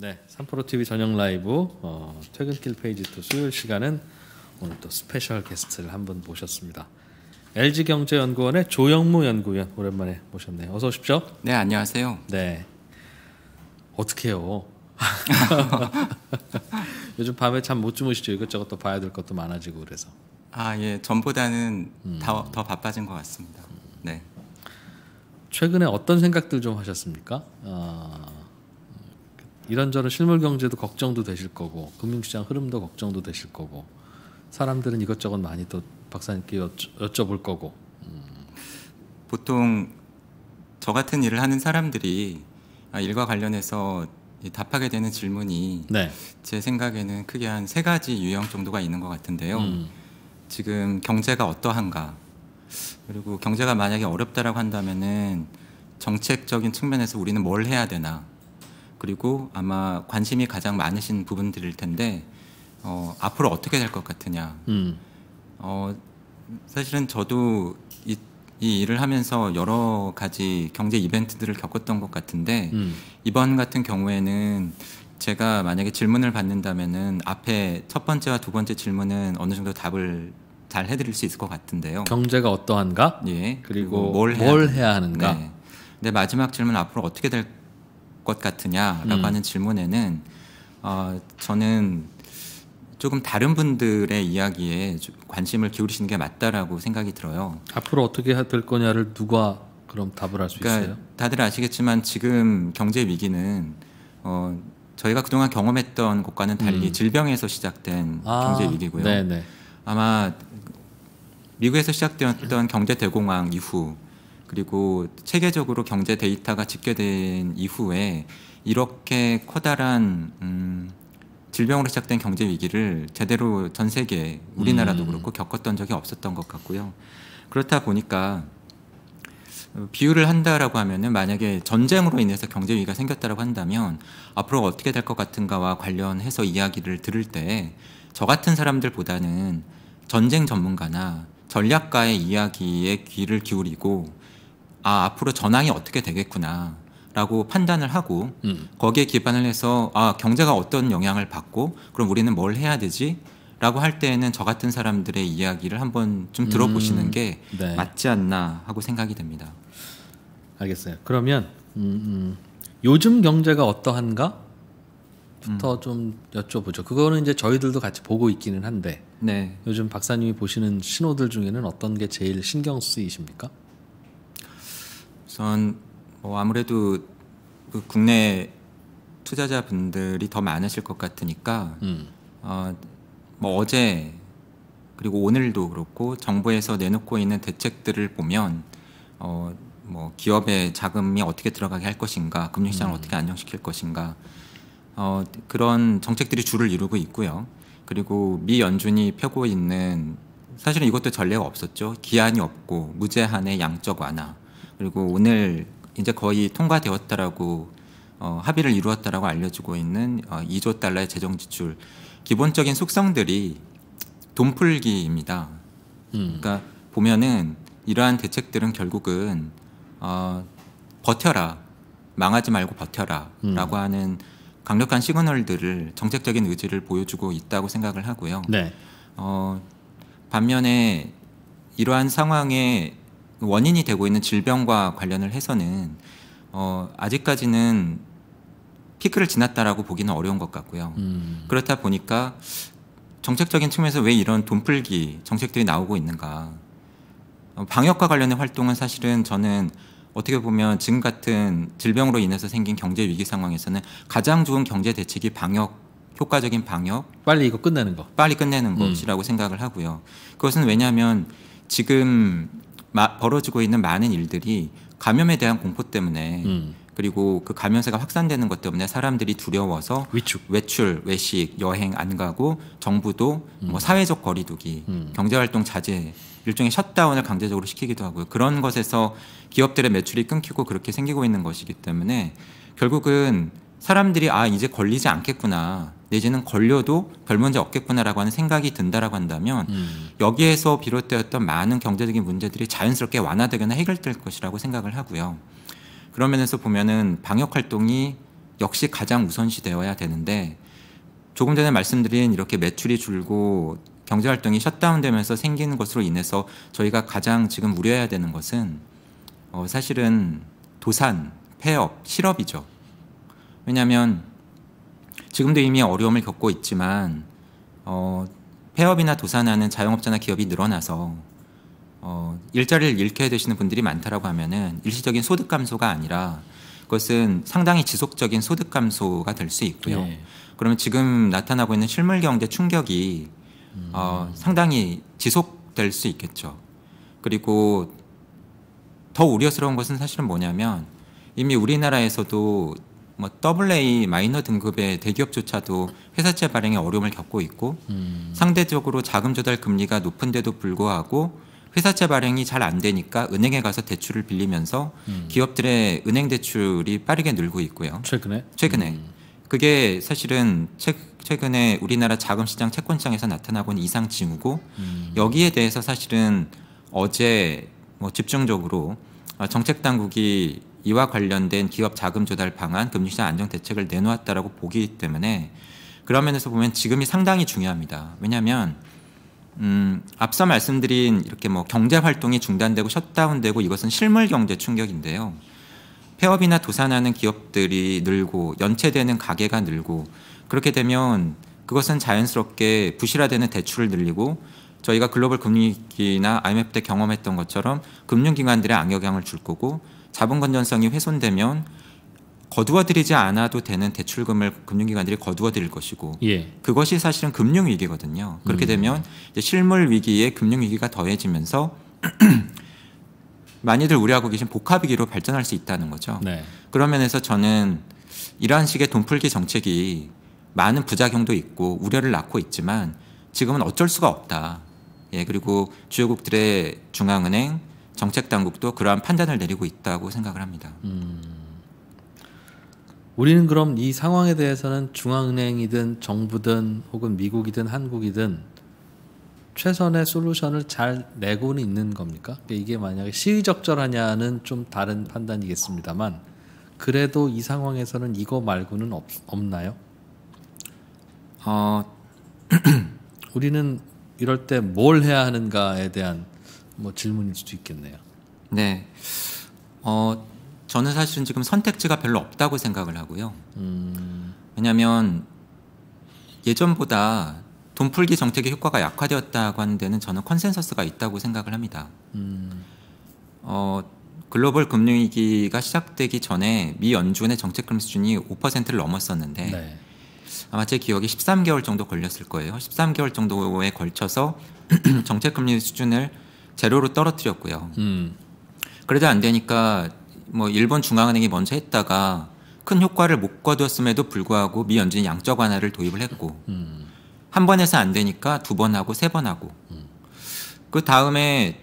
네, 삼프로 TV 저녁 라이브 어, 퇴근길 페이지 또 수요일 시간은 오늘 또 스페셜 게스트를 한 분 모셨습니다. LG 경제연구원의 조영무 연구원 오랜만에 모셨네요. 어서 오십시오. 네, 안녕하세요. 네, 어떻게요? 요즘 밤에 잠 못 주무시죠? 이것저것 또 봐야 될 것도 많아지고 그래서. 아, 예, 전보다는 음. 더 바빠진 것 같습니다. 네. 최근에 어떤 생각들 좀 하셨습니까? 어... 이런저런 실물 경제도 걱정도 되실 거고 금융시장 흐름도 걱정도 되실 거고 사람들은 이것저것 많이 또 박사님께 여쭤, 볼 거고 음. 보통 저 같은 일을 하는 사람들이 아, 일과 관련해서 답하게 되는 질문이 네. 제 생각에는 크게 한 세 가지 유형 정도가 있는 것 같은데요. 음. 지금 경제가 어떠한가 그리고 경제가 만약에 어렵다라고 한다면은 정책적인 측면에서 우리는 뭘 해야 되나 그리고 아마 관심이 가장 많으신 부분들일 텐데 어, 앞으로 어떻게 될 것 같으냐. 음. 어, 사실은 저도 이, 이, 일을 하면서 여러 가지 경제 이벤트들을 겪었던 것 같은데 음. 이번 같은 경우에는 제가 만약에 질문을 받는다면은 앞에 첫 번째와 두 번째 질문은 어느 정도 답을 잘 해드릴 수 있을 것 같은데요. 경제가 어떠한가? 예. 그리고, 그리고 뭘, 해야, 뭘 해야 하는가? 네. 근데 마지막 질문 앞으로 어떻게 될까 것 같으냐라고 음. 하는 질문에는 어, 저는 조금 다른 분들의 이야기에 관심을 기울이시는 게 맞다라고 생각이 들어요. 앞으로 어떻게 될 거냐를 누가 그럼 답을 할수 그러니까 있어요? 다들 아시겠지만 지금 경제 위기는 어, 저희가 그동안 경험했던 것과는 달리 음. 질병에서 시작된 아, 경제 위기고요. 네네. 아마 미국에서 시작되었던 경제 대공황 이후 그리고 체계적으로 경제 데이터가 집계된 이후에 이렇게 커다란 음, 질병으로 시작된 경제 위기를 제대로 전 세계 우리나라도 음. 그렇고 겪었던 적이 없었던 것 같고요. 그렇다 보니까 어, 비유를 한다라고 하면은 만약에 전쟁으로 인해서 경제 위기가 생겼다라고 한다면 앞으로 어떻게 될 것 같은가와 관련해서 이야기를 들을 때 저 같은 사람들보다는 전쟁 전문가나 전략가의 이야기에 귀를 기울이고 아 앞으로 전황이 어떻게 되겠구나. 라고 판단을 하고 음. 거기에 기반을 해서 아 경제가 어떤 영향을 받고 그럼 우리는 뭘 해야 되지 라고 할 때에는 저 같은 사람들의 이야기를 한번 좀 음. 들어보시는 음, 게 네. 맞지 않나 하고 생각이 됩니다. 알겠어요. 그러면 음, 음. 요즘 경제가 어떠한가? 부터 음. 좀 여쭤보죠. 그거는 이제 저희들도 같이 보고 있기는 한데 네. 요즘 박사님이 보시는 신호들 중에는 어떤 게 제일 신경 쓰이십니까? 우선 뭐 아무래도 그 국내 투자자분들이 더 많으실 것 같으니까 음. 어, 뭐 어제 그리고 오늘도 그렇고 정부에서 내놓고 있는 대책들을 보면 어, 뭐 기업의 자금이 어떻게 들어가게 할 것인가, 금융시장을 음. 어떻게 안정시킬 것인가 어, 그런 정책들이 주를 이루고 있고요. 그리고 미 연준이 펴고 있는 사실은 이것도 전례가 없었죠. 기한이 없고 무제한의 양적 완화. 그리고 오늘 이제 거의 통과되었다라고 어, 합의를 이루었다라고 알려지고 있는 어, 2조 달러의 재정 지출 기본적인 속성들이 돈풀기입니다. 음. 그러니까 보면은 이러한 대책들은 결국은 어, 버텨라 망하지 말고 버텨라라고 음. 하는 강력한 시그널들을 정책적인 의지를 보여주고 있다고 생각을 하고요. 네. 어, 반면에 이러한 상황에 원인이 되고 있는 질병과 관련을 해서는 어, 아직까지는 피크를 지났다라고 보기는 어려운 것 같고요. 음. 그렇다 보니까 정책적인 측면에서 왜 이런 돈풀기 정책들이 나오고 있는가. 어, 방역과 관련된 활동은 사실은 저는 어떻게 보면 지금 같은 질병으로 인해서 생긴 경제 위기 상황에서는 가장 좋은 경제 대책이 방역 효과적인 방역 빨리 이거 끝내는 거 빨리 끝내는 음. 것이라고 생각을 하고요. 그것은 왜냐하면 지금 마, 벌어지고 있는 많은 일들이 감염에 대한 공포 때문에 음. 그리고 그 감염세가 확산되는 것 때문에 사람들이 두려워서 위축. 외출, 외식, 여행 안 가고 정부도 뭐 음. 뭐 사회적 거리두기, 음. 경제활동 자제 일종의 셧다운을 강제적으로 시키기도 하고요. 그런 것에서 기업들의 매출이 끊기고 그렇게 생기고 있는 것이기 때문에 결국은 사람들이 아 이제 걸리지 않겠구나 내지는 걸려도 별 문제 없겠구나라고 하는 생각이 든다라고 한다면 음. 여기에서 비롯되었던 많은 경제적인 문제들이 자연스럽게 완화되거나 해결될 것이라고 생각을 하고요. 그런 면에서 보면은 방역 활동이 역시 가장 우선시 되어야 되는데 조금 전에 말씀드린 이렇게 매출이 줄고 경제 활동이 셧다운되면서 생기는 것으로 인해서 저희가 가장 지금 우려해야 되는 것은 어 사실은 도산, 폐업, 실업이죠. 왜냐하면 지금도 이미 어려움을 겪고 있지만 어, 폐업이나 도산하는 자영업자나 기업이 늘어나서 어, 일자리를 잃게 되시는 분들이 많다라고 하면은 일시적인 소득 감소가 아니라 그것은 상당히 지속적인 소득 감소가 될 수 있고요. 네. 그러면 지금 나타나고 있는 실물 경제 충격이 음. 어, 상당히 지속될 수 있겠죠. 그리고 더 우려스러운 것은 사실은 뭐냐면 이미 우리나라에서도 뭐 AA 마이너 등급의 대기업조차도 회사채 발행에 어려움을 겪고 있고 음. 상대적으로 자금 조달 금리가 높은데도 불구하고 회사채 발행이 잘 안 되니까 은행에 가서 대출을 빌리면서 음. 기업들의 은행 대출이 빠르게 늘고 있고요. 최근에? 최근에. 음. 그게 사실은 최, 근에 우리나라 자금 시장 채권 시장에서 나타나고 있는 이상 징후고 음. 여기에 대해서 사실은 어제 뭐 집중적으로 어, 정책 당국이 이와 관련된 기업 자금 조달 방안, 금융시장 안정 대책을 내놓았다라고 보기 때문에 그런 면에서 보면 지금이 상당히 중요합니다. 왜냐하면 음, 앞서 말씀드린 이렇게 뭐 경제 활동이 중단되고 셧다운되고 이것은 실물 경제 충격인데요. 폐업이나 도산하는 기업들이 늘고 연체되는 가게가 늘고 그렇게 되면 그것은 자연스럽게 부실화되는 대출을 늘리고 저희가 글로벌 금융위기나 IMF 때 경험했던 것처럼 금융기관들의 악영향을 줄 거고 자본 건전성이 훼손되면 거두어들이지 않아도 되는 대출금을 금융기관들이 거두어들일 것이고 예. 그것이 사실은 금융위기거든요. 그렇게 음. 되면 실물 위기에 금융위기가 더해지면서 많이들 우려하고 계신 복합위기로 발전할 수 있다는 거죠. 네. 그런 면에서 저는 이러한 식의 돈풀기 정책이 많은 부작용도 있고 우려를 낳고 있지만 지금은 어쩔 수가 없다. 예, 그리고 주요국들의 중앙은행 정책 당국도 그러한 판단을 내리고 있다고 생각을 합니다. 음. 우리는 그럼 이 상황에 대해서는 중앙은행이든 정부든 혹은 미국이든 한국이든 최선의 솔루션을 잘 내고는 있는 겁니까? 그러니까 이게 만약에 시의적절하냐는 좀 다른 판단이겠습니다만 그래도 이 상황에서는 이거 말고는 없, 없나요? 어... 우리는 이럴 때 뭘 해야 하는가에 대한 뭐 질문일 수도 있겠네요. 네. 어, 저는 사실은 지금 선택지가 별로 없다고 생각을 하고요. 음... 왜냐하면 예전보다 돈 풀기 정책의 효과가 약화되었다고 하는 데는 저는 컨센서스가 있다고 생각을 합니다. 음... 어, 글로벌 금융위기가 시작되기 전에 미 연준의 정책금 수준이 5%를 넘었었는데 네. 아마 제기억에 13개월 정도 걸렸을 거예요. 13개월 정도에 걸쳐서 정책금리 수준을 재료로 떨어뜨렸고요. 음. 그래도안 되니까 뭐 일본 중앙은행이 먼저 했다가 큰 효과를 못거두었음에도 불구하고 미 연준이 양적 완화를 도입을 했고 음. 한번 에서안 되니까 두 번 하고 세 번 하고 음. 그 다음에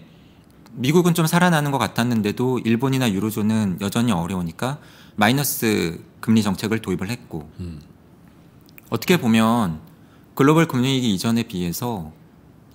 미국은 좀 살아나는 것 같았는데도 일본이나 유로존은 여전히 어려우니까 마이너스 금리 정책을 도입을 했고 음. 어떻게 보면 글로벌 금융위기 이전에 비해서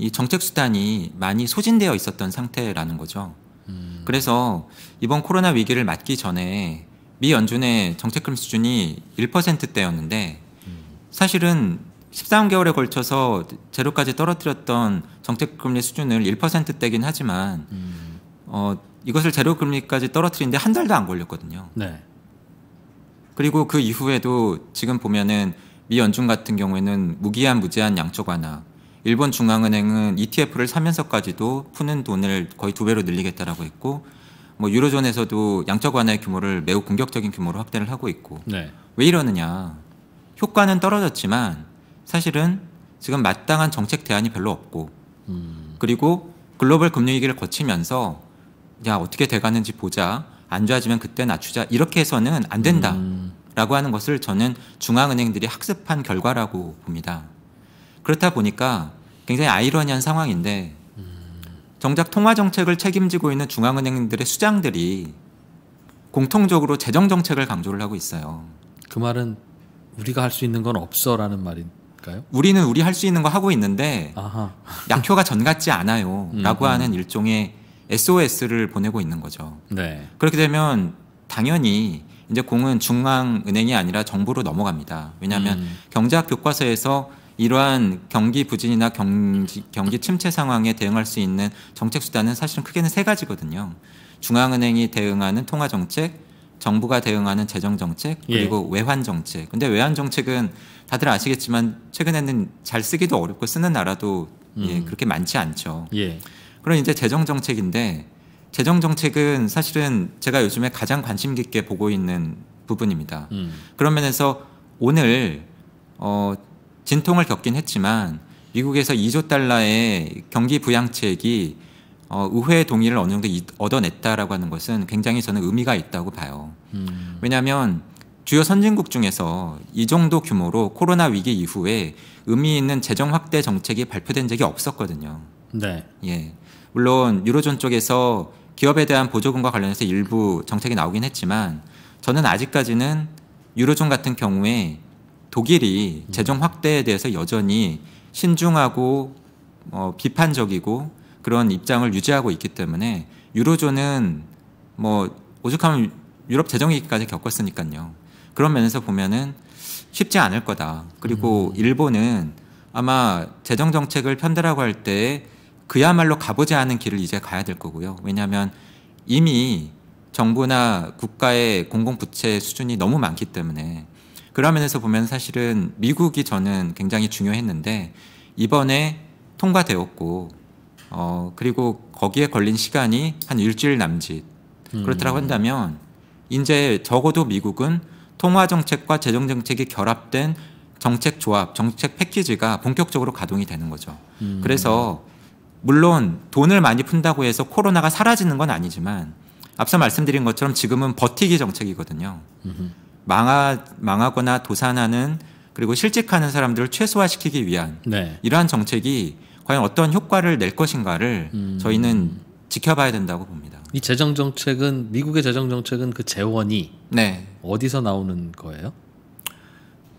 이 정책 수단이 많이 소진되어 있었던 상태라는 거죠. 음. 그래서 이번 코로나 위기를 맞기 전에 미 연준의 정책금 수준이 1%대였는데 음. 사실은 13개월에 걸쳐서 제로까지 떨어뜨렸던 정책금리 수준을 1%대긴 하지만 음. 어, 이것을 제로금리까지 떨어뜨린데 한 달도 안 걸렸거든요. 네. 그리고 그 이후에도 지금 보면은 미 연준 같은 경우에는 무기한 무제한 양적 완화 일본 중앙은행은 ETF를 사면서까지도 푸는 돈을 거의 두 배로 늘리겠다라고 했고 뭐 유로존에서도 양적 완화의 규모를 매우 공격적인 규모로 확대를 하고 있고 네. 왜 이러느냐 효과는 떨어졌지만 사실은 지금 마땅한 정책 대안이 별로 없고 음. 그리고 글로벌 금융 위기를 거치면서 야 어떻게 돼가는지 보자 안 좋아지면 그때 낮추자 이렇게 해서는 안 된다라고 음. 하는 것을 저는 중앙은행들이 학습한 결과라고 봅니다. 그렇다 보니까 굉장히 아이러니한 상황인데 정작 통화 정책을 책임지고 있는 중앙은행들의 수장들이 공통적으로 재정 정책을 강조를 하고 있어요. 그 말은 우리가 할 수 있는 건 없어라는 말인가요? 우리는 우리 할 수 있는 거 하고 있는데 약효가 전 같지 않아요라고 음, 음. 하는 일종의 SOS를 보내고 있는 거죠. 네. 그렇게 되면 당연히 이제 공은 중앙은행이 아니라 정부로 넘어갑니다. 왜냐하면 음. 경제학 교과서에서 이러한 경기 부진이나 경기, 경기 침체 상황에 대응할 수 있는 정책 수단은 사실은 크게는 세 가지거든요. 중앙은행이 대응하는 통화 정책, 정부가 대응하는 재정 정책, 예. 그리고 예. 외환 정책. 근데 외환 정책은 다들 아시겠지만 최근에는 잘 쓰기도 어렵고 쓰는 나라도 예, 음. 예, 그렇게 많지 않죠. 예. 그럼 이제 재정 정책인데 재정 정책은 사실은 제가 요즘에 가장 관심 깊게 보고 있는 부분입니다. 음. 그런 면에서 오늘 어 진통을 겪긴 했지만 미국에서 2조 달러의 경기 부양책이 어, 의회 의 동의를 어느 정도 얻어냈다라고 하는 것은 굉장히 저는 의미가 있다고 봐요. 음. 왜냐하면 주요 선진국 중에서 이 정도 규모로 코로나 위기 이후에 의미 있는 재정 확대 정책이 발표된 적이 없었거든요. 네. 예. 물론 유로존 쪽에서 기업에 대한 보조금과 관련해서 일부 정책이 나오긴 했지만 저는 아직까지는 유로존 같은 경우에 독일이 음. 재정 확대에 대해서 여전히 신중하고 어, 비판적이고 그런 입장을 유지하고 있기 때문에 유로존은 뭐 오죽하면 유럽 재정 위기까지 겪었으니까요. 그런 면에서 보면은 쉽지 않을 거다. 그리고 음. 일본은 아마 재정 정책을 편들라고 할 때 그야말로 가보지 않은 길을 이제 가야 될 거고요. 왜냐하면 이미 정부나 국가의 공공 부채 수준이 너무 많기 때문에 그런 면에서 보면 사실은 미국이 저는 굉장히 중요했는데 이번에 통과되었고 어 그리고 거기에 걸린 시간이 한 일주일 남짓 그렇더라고 음. 한다면 이제 적어도 미국은 통화 정책과 재정 정책이 결합된 정책 조합, 정책 패키지가 본격적으로 가동이 되는 거죠. 음. 그래서 물론 돈을 많이 푼다고 해서 코로나가 사라지는 건 아니지만 앞서 말씀드린 것처럼 지금은 버티기 정책이거든요. 음 망하, 망하거나 도산하는 그리고 실직하는 사람들을 최소화시키기 위한 네. 이러한 정책이 과연 어떤 효과를 낼 것인가를 음. 저희는 지켜봐야 된다고 봅니다. 이 재정 정책은 미국의 재정 정책은 그 재원이 네. 어디서 나오는 거예요?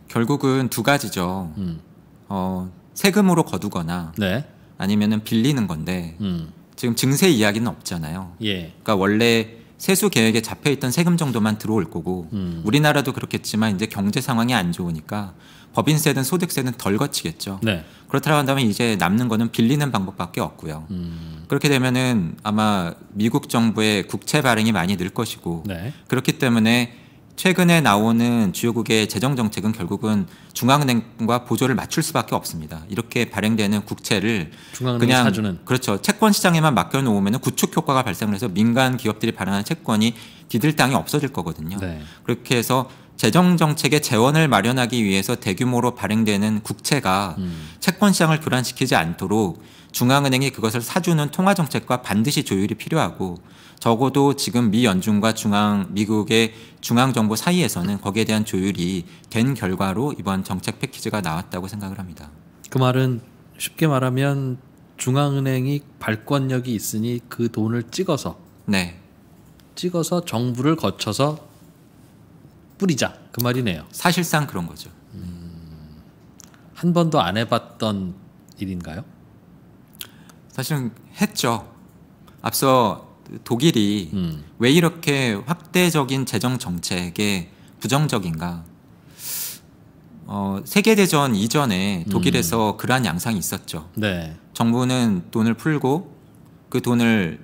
결국은 두 가지죠. 음. 어, 세금으로 거두거나 네. 아니면은 빌리는 건데 음. 지금 증세 이야기는 없잖아요. 예. 그러니까 원래 세수 계획에 잡혀 있던 세금 정도만 들어올 거고 음. 우리나라도 그렇겠지만 이제 경제 상황이 안 좋으니까 법인세든 소득세는 덜 거치겠죠. 네. 그렇다고 한다면 이제 남는 거는 빌리는 방법밖에 없고요. 음. 그렇게 되면은 아마 미국 정부의 국채 발행이 많이 늘 것이고 네. 그렇기 때문에 최근에 나오는 주요국의 재정 정책은 결국은 중앙은행과 보조를 맞출 수밖에 없습니다. 이렇게 발행되는 국채를 그냥 사주는. 그렇죠 채권 시장에만 맡겨놓으면 구축 효과가 발생을 해서 민간 기업들이 발행하는 채권이 디딜 땅이 없어질 거거든요. 네. 그렇게 해서 재정 정책의 재원을 마련하기 위해서 대규모로 발행되는 국채가 음. 채권 시장을 교란시키지 않도록 중앙은행이 그것을 사주는 통화 정책과 반드시 조율이 필요하고 적어도 지금 미 연준과 중앙 미국의 중앙 정부 사이에서는 거기에 대한 조율이 된 결과로 이번 정책 패키지가 나왔다고 생각을 합니다. 그 말은 쉽게 말하면 중앙은행이 발권력이 있으니 그 돈을 찍어서 네. 찍어서 정부를 거쳐서 뿌리자 그 말이네요. 사실상 그런 거죠. 음. 한 번도 안 해봤던 일인가요? 사실은 했죠. 앞서 독일이 음. 왜 이렇게 확대적인 재정 정책에 부정적인가? 어, 세계대전 이전에 독일에서 음. 그러한 양상이 있었죠. 네. 정부는 돈을 풀고 그 돈을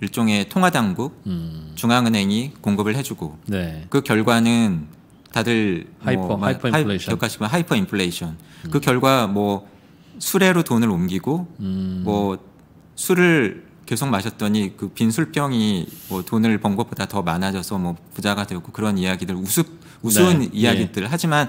일종의 통화당국, 음. 중앙은행이 공급을 해주고 네. 그 결과는 다들 하이퍼, 뭐, 하이퍼 인플레이션. 기억하시면 하이퍼 인플레이션. 그 음. 그 결과 뭐 수레로 돈을 옮기고 음. 뭐 술을 계속 마셨더니 그 빈 술병이 뭐 돈을 번 것보다 더 많아져서 뭐 부자가 되었고 그런 이야기들 우습 우스운 네. 예. 이야기들 네. 하지만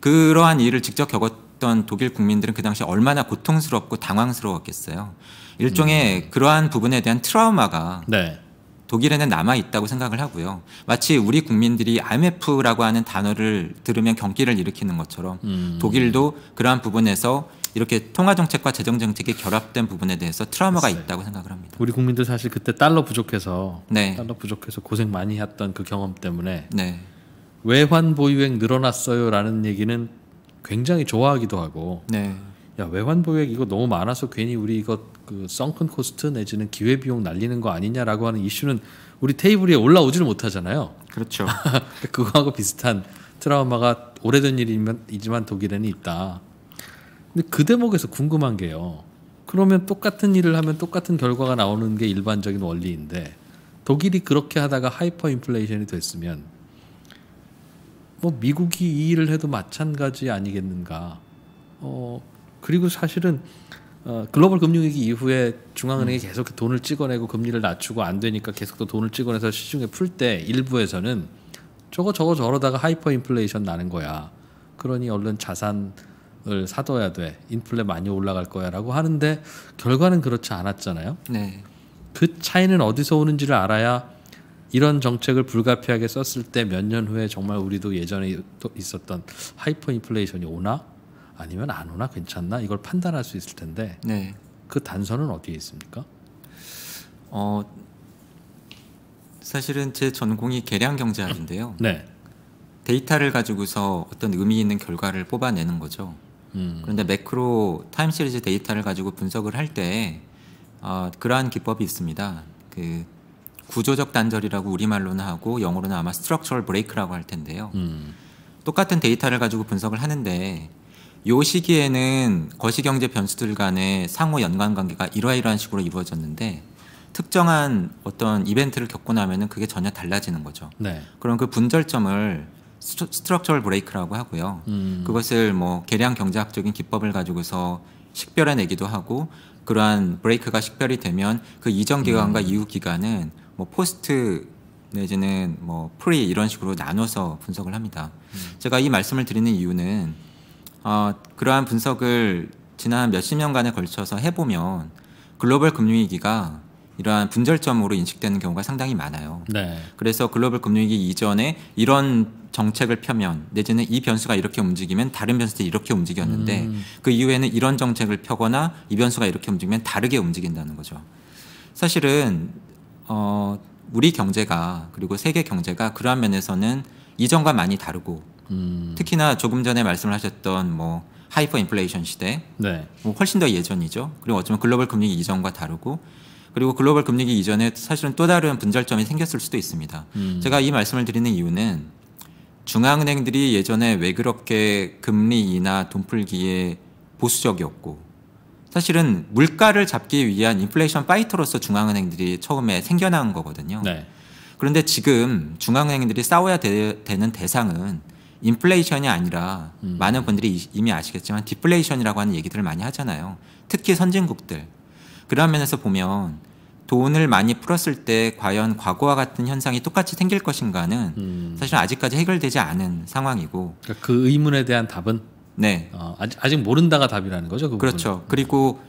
그러한 일을 직접 겪었던 독일 국민들은 그 당시 얼마나 고통스럽고 당황스러웠겠어요. 일종의 음. 그러한 부분에 대한 트라우마가 네. 독일에는 남아 있다고 생각을 하고요. 마치 우리 국민들이 IMF라고 하는 단어를 들으면 경기를 일으키는 것처럼 음. 독일도 그러한 부분에서 이렇게 통화 정책과 재정 정책이 결합된 부분에 대해서 트라우마가 글쎄. 있다고 생각을 합니다. 우리 국민들 사실 그때 달러 부족해서 네. 달러 부족해서 고생 많이 했던 그 경험 때문에 네. 외환 보유액 늘어났어요라는 얘기는 굉장히 좋아하기도 하고 네. 야 외환 보유액 이거 너무 많아서 괜히 우리 이거 그 썬큰 코스트 내지는 기회 비용 날리는 거 아니냐라고 하는 이슈는 우리 테이블 위에 올라오지를 못하잖아요. 그렇죠. 그거하고 비슷한 트라우마가 오래된 일이지만 독일에는 있다. 근데 그 대목에서 궁금한 게요. 그러면 똑같은 일을 하면 똑같은 결과가 나오는 게 일반적인 원리인데 독일이 그렇게 하다가 하이퍼 인플레이션이 됐으면 뭐 미국이 이 일을 해도 마찬가지 아니겠는가? 어 그리고 사실은 어, 글로벌 금융위기 이후에 중앙은행이 음. 계속 돈을 찍어내고 금리를 낮추고 안 되니까 계속 또 돈을 찍어내서 시중에 풀 때 일부에서는 저거 저거 저러다가 하이퍼 인플레이션 나는 거야. 그러니 얼른 자산 을 사둬야 돼. 인플레 많이 올라갈 거야라고 하는데 결과는 그렇지 않았잖아요. 네. 그 차이는 어디서 오는지를 알아야 이런 정책을 불가피하게 썼을 때 몇 년 후에 정말 우리도 예전에 있었던 하이퍼 인플레이션이 오나 아니면 안 오나 괜찮나 이걸 판단할 수 있을 텐데 네. 그 단서는 어디에 있습니까? 어 사실은 제 전공이 계량 경제학인데요. 네. 데이터를 가지고서 어떤 의미 있는 결과를 뽑아내는 거죠. 음. 그런데 매크로 타임 시리즈 데이터를 가지고 분석을 할때 어, 그러한 기법이 있습니다. 그 구조적 단절이라고 우리말로는 하고 영어로는 아마 스트럭처럴 브레이크라고 할 텐데요. 음. 똑같은 데이터를 가지고 분석을 하는데 요 시기에는 거시경제 변수들 간의 상호 연관 관계가 이러이러한 식으로 이루어졌는데 특정한 어떤 이벤트를 겪고 나면은 그게 전혀 달라지는 거죠. 네. 그럼 그 분절점을 스트럭처럴 브레이크라고 하고요. 음. 그것을 뭐 계량 경제학적인 기법을 가지고서 식별해내기도 하고 그러한 브레이크가 식별이 되면 그 이전 기간과 음. 이후 기간은 뭐 포스트 내지는 뭐 프리 이런 식으로 나눠서 분석을 합니다. 음. 제가 이 말씀을 드리는 이유는 어, 그러한 분석을 지난 몇십 년간에 걸쳐서 해보면 글로벌 금융위기가 이러한 분절점으로 인식되는 경우가 상당히 많아요. 네. 그래서 글로벌 금융위기 이전에 이런 정책을 펴면 내지는 이 변수가 이렇게 움직이면 다른 변수들이 이렇게 움직였는데 음. 그 이후에는 이런 정책을 펴거나 이 변수가 이렇게 움직이면 다르게 움직인다는 거죠. 사실은 어, 우리 경제가 그리고 세계 경제가 그러한 면에서는 이전과 많이 다르고 음. 특히나 조금 전에 말씀을 하셨던 뭐 하이퍼 인플레이션 시대 네. 뭐 훨씬 더 예전이죠. 그리고 어쩌면 글로벌 금융 이전과 다르고 그리고 글로벌 금융위기 이전에 사실은 또 다른 분절점이 생겼을 수도 있습니다. 음. 제가 이 말씀을 드리는 이유는 중앙은행들이 예전에 왜 그렇게 금리 인하 돈풀기에 보수적이었고 사실은 물가를 잡기 위한 인플레이션 파이터로서 중앙은행들이 처음에 생겨난 거거든요. 네. 그런데 지금 중앙은행들이 싸워야 되, 는 대상은 인플레이션이 아니라 음. 많은 분들이 이미 아시겠지만 디플레이션이라고 하는 얘기들을 많이 하잖아요. 특히 선진국들. 그런 면에서 보면 돈을 많이 풀었을 때 과연 과거와 같은 현상이 똑같이 생길 것인가는 음. 사실 아직까지 해결되지 않은 상황이고 그러니까 그 의문에 대한 답은 네 어, 아직, 아직 모른다가 답이라는 거죠 그 그렇죠 부분은. 그리고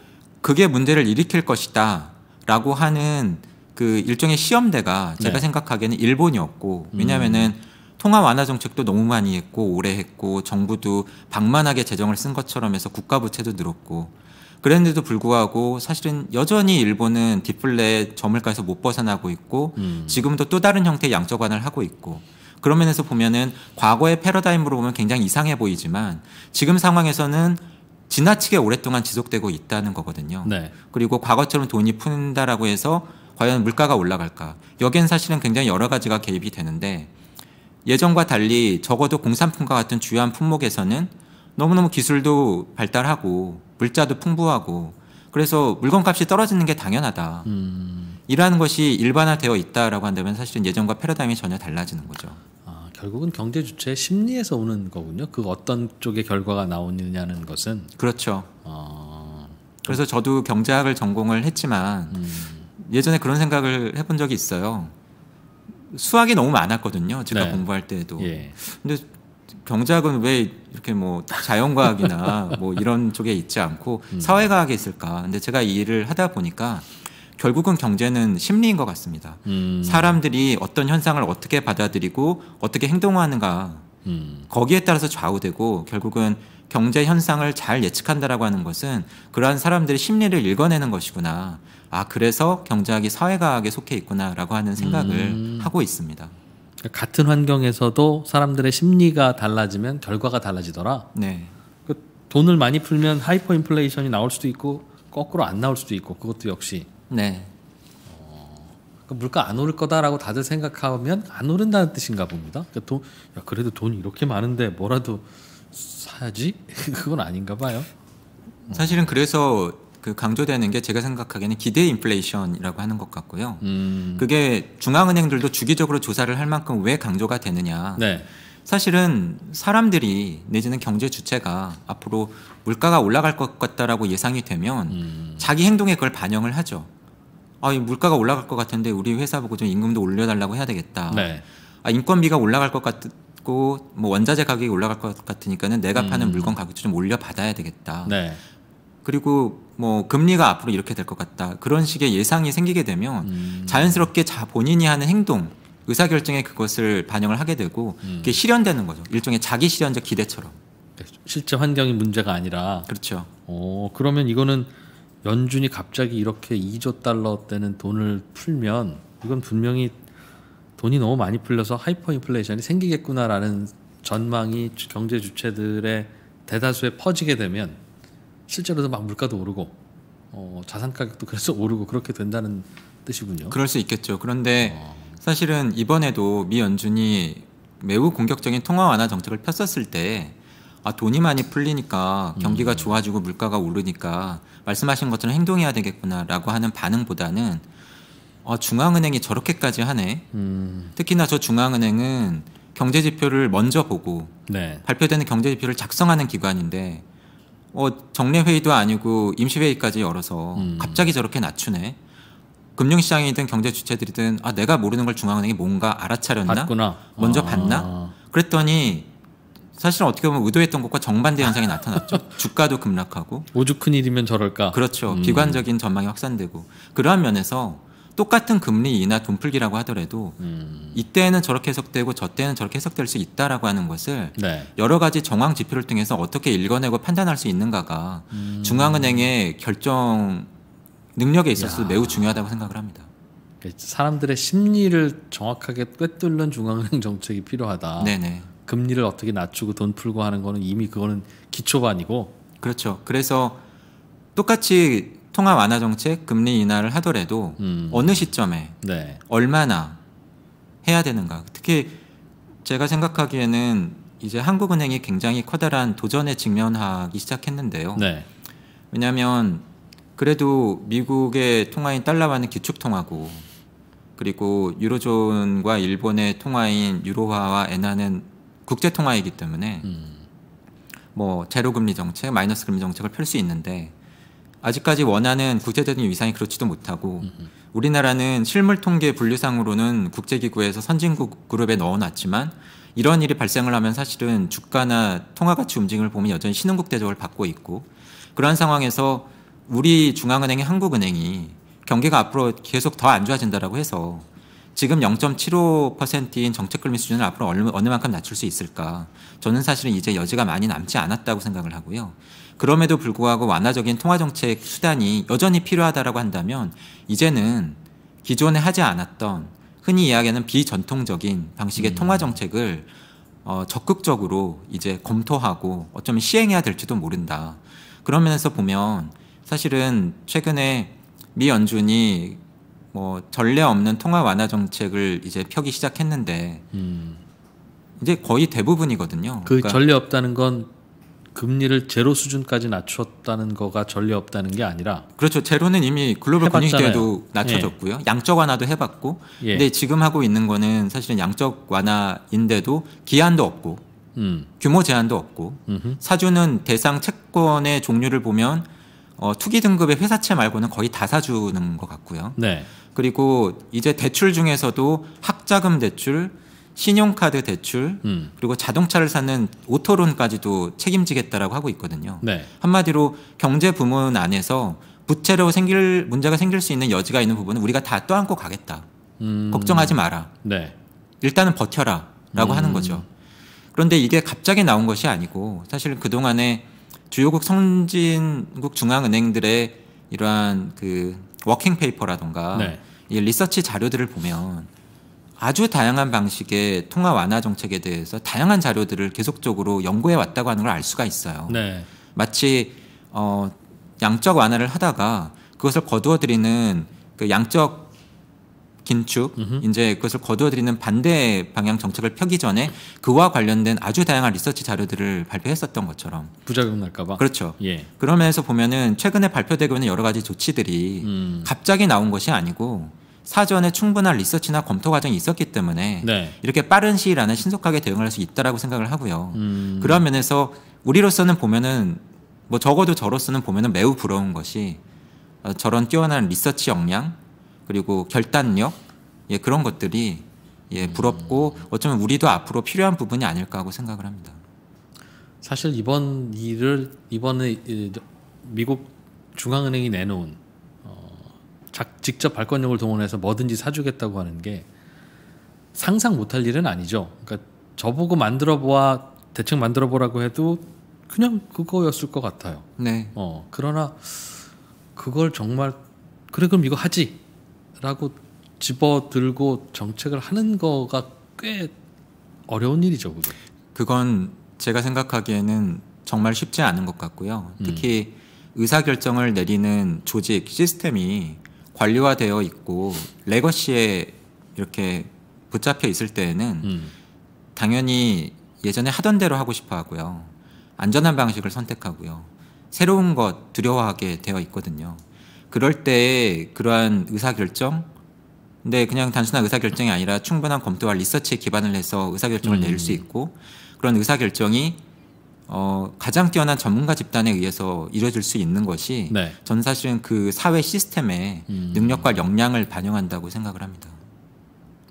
그게 문제를 일으킬 것이다라고 하는 그 일종의 시험대가 제가 네. 생각하기에는 일본이었고 왜냐하면은 음. 통화 완화 정책도 너무 많이 했고 오래 했고 정부도 방만하게 재정을 쓴 것처럼 해서 국가 부채도 늘었고 그랬는데도 불구하고 사실은 여전히 일본은 디플레 저물가에서 못 벗어나고 있고 음. 지금도 또 다른 형태의 양적완을 하고 있고 그런 면에서 보면은 과거의 패러다임으로 보면 굉장히 이상해 보이지만 지금 상황에서는 지나치게 오랫동안 지속되고 있다는 거거든요. 네. 그리고 과거처럼 돈이 푼다라고 해서 과연 물가가 올라갈까? 여기엔 사실은 굉장히 여러 가지가 개입이 되는데 예전과 달리 적어도 공산품과 같은 주요한 품목에서는 너무너무 기술도 발달하고 물자도 풍부하고 그래서 물건값이 떨어지는 게 당연하다. 음. 이러한 것이 일반화되어 있다라고 한다면 사실은 예전과 패러다임이 전혀 달라지는 거죠. 아, 결국은 경제 주체 심리에서 오는 거군요. 그 어떤 쪽의 결과가 나오느냐는 것은 그렇죠. 어... 그래서 저도 경제학을 전공을 했지만 음. 예전에 그런 생각을 해본 적이 있어요. 수학이 너무 많았거든요. 제가 네. 공부할 때도. 예. 근데 경제학은 왜 이렇게 뭐 자연과학이나 뭐 이런 쪽에 있지 않고 음. 사회과학에 있을까? 근데 제가 이 일을 하다 보니까 결국은 경제는 심리인 것 같습니다. 음. 사람들이 어떤 현상을 어떻게 받아들이고 어떻게 행동하는가 음. 거기에 따라서 좌우되고 결국은 경제 현상을 잘 예측한다라고 하는 것은 그러한 사람들의 심리를 읽어내는 것이구나. 아 그래서 경제학이 사회과학에 속해 있구나라고 하는 생각을 음. 하고 있습니다. 그러니까 같은 환경에서도 사람들의 심리가 달라지면 결과가 달라지더라. 네. 그 돈을 많이 풀면 하이퍼 인플레이션이 나올 수도 있고 거꾸로 안 나올 수도 있고 그것도 역시. 네. 어, 그러니까 물가 안 오를 거다라고 다들 생각하면 안 오른다는 뜻인가 봅니다. 그러니까 돈, 야, 그래도 돈이 이렇게 많은데 뭐라도 사야지? 그건 아닌가 봐요. 사실은 그래서 그 강조되는 게 제가 생각하기에는 기대 인플레이션이라고 하는 것 같고요. 음. 그게 중앙은행들도 주기적으로 조사를 할 만큼 왜 강조가 되느냐. 네. 사실은 사람들이 내지는 경제 주체가 앞으로 물가가 올라갈 것 같다라고 예상이 되면 음. 자기 행동에 그걸 반영을 하죠. 아, 이 물가가 올라갈 것 같은데 우리 회사 보고 좀 임금도 올려달라고 해야 되겠다. 네. 아, 인건비가 올라갈 것 같고 뭐 원자재 가격이 올라갈 것 같으니까는 내가 파는 음. 물건 가격도 좀 올려 받아야 되겠다. 네. 그리고 뭐 금리가 앞으로 이렇게 될 것 같다 그런 식의 예상이 생기게 되면 음. 자연스럽게 자 본인이 하는 행동 의사결정에 그것을 반영을 하게 되고 음. 그게 실현되는 거죠 일종의 자기 실현적 기대처럼 네. 실제 환경이 문제가 아니라 그렇죠 어 그러면 이거는 연준이 갑자기 이렇게 2조 달러 되는 돈을 풀면 이건 분명히 돈이 너무 많이 풀려서 하이퍼 인플레이션이 생기겠구나라는 전망이 경제 주체들의 대다수에 퍼지게 되면 실제로도 막 물가도 오르고 어, 자산 가격도 그래서 오르고 그렇게 된다는 뜻이군요. 그럴 수 있겠죠. 그런데 어. 사실은 이번에도 미 연준이 매우 공격적인 통화 완화 정책을 폈었을 때 아, 돈이 많이 풀리니까 경기가 음. 좋아지고 물가가 오르니까 말씀하신 것처럼 행동해야 되겠구나라고 하는 반응보다는 어, 중앙은행이 저렇게까지 하네. 음. 특히나 저 중앙은행은 경제 지표를 먼저 보고 네. 발표되는 경제 지표를 작성하는 기관인데 어, 정례회의도 아니고 임시회의까지 열어서 음. 갑자기 저렇게 낮추네. 금융시장이든 경제 주체들이든 아 내가 모르는 걸 중앙은행이 뭔가 알아차렸나? 봤구나. 먼저 아. 봤나? 그랬더니 사실은 어떻게 보면 의도했던 것과 정반대 현상이 나타났죠. 주가도 급락하고 오죽 큰 일이면 저럴까? 그렇죠. 음. 비관적인 전망이 확산되고 그러한 면에서 똑같은 금리 인하 돈풀기라고 하더라도 음. 이때는 저렇게 해석되고 저때는 저렇게 해석될 수 있다라고 하는 것을 네. 여러 가지 정황 지표를 통해서 어떻게 읽어내고 판단할 수 있는가가 음. 중앙은행의 결정 능력에 있어서 매우 중요하다고 생각을 합니다. 그 사람들의 심리를 정확하게 꿰뚫는 중앙은행 정책이 필요하다. 네네. 금리를 어떻게 낮추고 돈 풀고 하는 거는 이미 그거는 기초가아니고 그렇죠. 그래서 똑같이 통화 완화 정책, 금리 인하를 하더라도 음. 어느 시점에 네. 얼마나 해야 되는가. 특히 제가 생각하기에는 이제 한국은행이 굉장히 커다란 도전에 직면하기 시작했는데요. 네. 왜냐하면 그래도 미국의 통화인 달러화는 기축통화고 그리고 유로존과 일본의 통화인 유로화와 엔화는 국제통화이기 때문에 음. 뭐 제로금리 정책, 마이너스 금리 정책을 펼 수 있는데 아직까지 원하는 구제적인 위상이 그렇지도 못하고 음흠. 우리나라는 실물 통계 분류상으로는 국제기구에서 선진국 그룹에 넣어놨지만 이런 일이 발생을 하면 사실은 주가나 통화가치 움직임을 보면 여전히 신흥국 대접을 받고 있고 그러한 상황에서 우리 중앙은행의 한국은행이 경기가 앞으로 계속 더 안 좋아진다라고 해서 지금 0.75%인 정책금리 수준을 앞으로 어느, 어느 만큼 낮출 수 있을까? 저는 사실은 이제 여지가 많이 남지 않았다고 생각을 하고요. 그럼에도 불구하고 완화적인 통화 정책 수단이 여전히 필요하다라고 한다면 이제는 기존에 하지 않았던 흔히 이야기하는 비전통적인 방식의 음. 통화 정책을 어, 적극적으로 이제 검토하고 어쩌면 시행해야 될지도 모른다. 그런 면에서 보면 사실은 최근에 미 연준이 뭐 전례 없는 통화 완화 정책을 이제 펴기 시작했는데 음. 이제 거의 대부분이거든요. 그 그러니까 전례 없다는 건 금리를 제로 수준까지 낮췄다는 거가 전례 없다는 게 아니라 그렇죠. 제로는 이미 글로벌 해봤시대에도 예. 낮춰졌고요. 예. 양적 완화도 해봤고 예. 근데 지금 하고 있는 거는 사실은 양적 완화인데도 기한도 없고 음. 규모 제한도 없고 음흠. 사주는 대상 채권의 종류를 보면 어, 투기 등급의 회사채 말고는 거의 다 사주는 것 같고요. 네. 그리고 이제 대출 중에서도 학자금 대출, 신용카드 대출 음. 그리고 자동차를 사는 오토론까지도 책임지겠다라고 하고 있거든요. 네. 한마디로 경제 부문 안에서 부채로 생길 문제가 생길 수 있는 여지가 있는 부분은 우리가 다 떠안고 가겠다. 음. 걱정하지 마라. 네. 일단은 버텨라라고 음. 하는 거죠. 그런데 이게 갑자기 나온 것이 아니고 사실 그 동안에 주요국 성진국 중앙은행들의 이러한 그 워킹 페이퍼라던가 네. 이 리서치 자료들을 보면 아주 다양한 방식의 통화 완화 정책에 대해서 다양한 자료들을 계속적으로 연구해 왔다고 하는 걸 알 수가 있어요. 네. 마치 어, 양적 완화를 하다가 그것을 거두어들이는 그 양적 긴축 음흠. 이제 그것을 거두어들이는 반대 방향 정책을 펴기 전에 그와 관련된 아주 다양한 리서치 자료들을 발표했었던 것처럼 부작용 날까봐 그렇죠. 예. 그러면서 보면은 최근에 발표되고 있는 여러 가지 조치들이 음. 갑자기 나온 것이 아니고 사전에 충분한 리서치나 검토 과정이 있었기 때문에 네. 이렇게 빠른 시일 안에 신속하게 대응할 수 있다라고 생각을 하고요. 음. 그런 면에서 우리로서는 보면은 뭐 적어도 저로서는 보면은 매우 부러운 것이 어, 저런 뛰어난 리서치 역량 그리고 결단력 예 그런 것들이 예 음. 부럽고 어쩌면 우리도 앞으로 필요한 부분이 아닐까 하고 생각을 합니다. 사실 이번 일을 이번에 미국 중앙은행이 내놓은 직접 발권력을 동원해서 뭐든지 사주겠다고 하는 게 상상 못할 일은 아니죠. 그러니까 저보고 만들어 보아 대책 만들어 보라고 해도 그냥 그거였을 것 같아요. 네. 어 그러나 그걸 정말 그래 그럼 이거 하지라고 집어들고 정책을 하는 거가 꽤 어려운 일이죠. 그게. 그건 제가 생각하기에는 정말 쉽지 않은 것 같고요. 음. 특히 음. 의사결정을 내리는 조직 시스템이 관리화되어 있고 레거시에 이렇게 붙잡혀 있을 때에는 음. 당연히 예전에 하던 대로 하고 싶어 하고요. 안전한 방식을 선택하고요. 새로운 것 두려워하게 되어 있거든요. 그럴 때 그러한 의사결정 근데 그냥 단순한 의사결정이 아니라 충분한 검토와 리서치에 기반을 해서 의사결정을 음. 내릴 수 있고 그런 의사결정이 어, 가장 뛰어난 전문가 집단에 의해서 이루어질 수 있는 것이 네. 저 사실은 그 사회 시스템의 음. 능력과 역량을 반영한다고 생각을 합니다.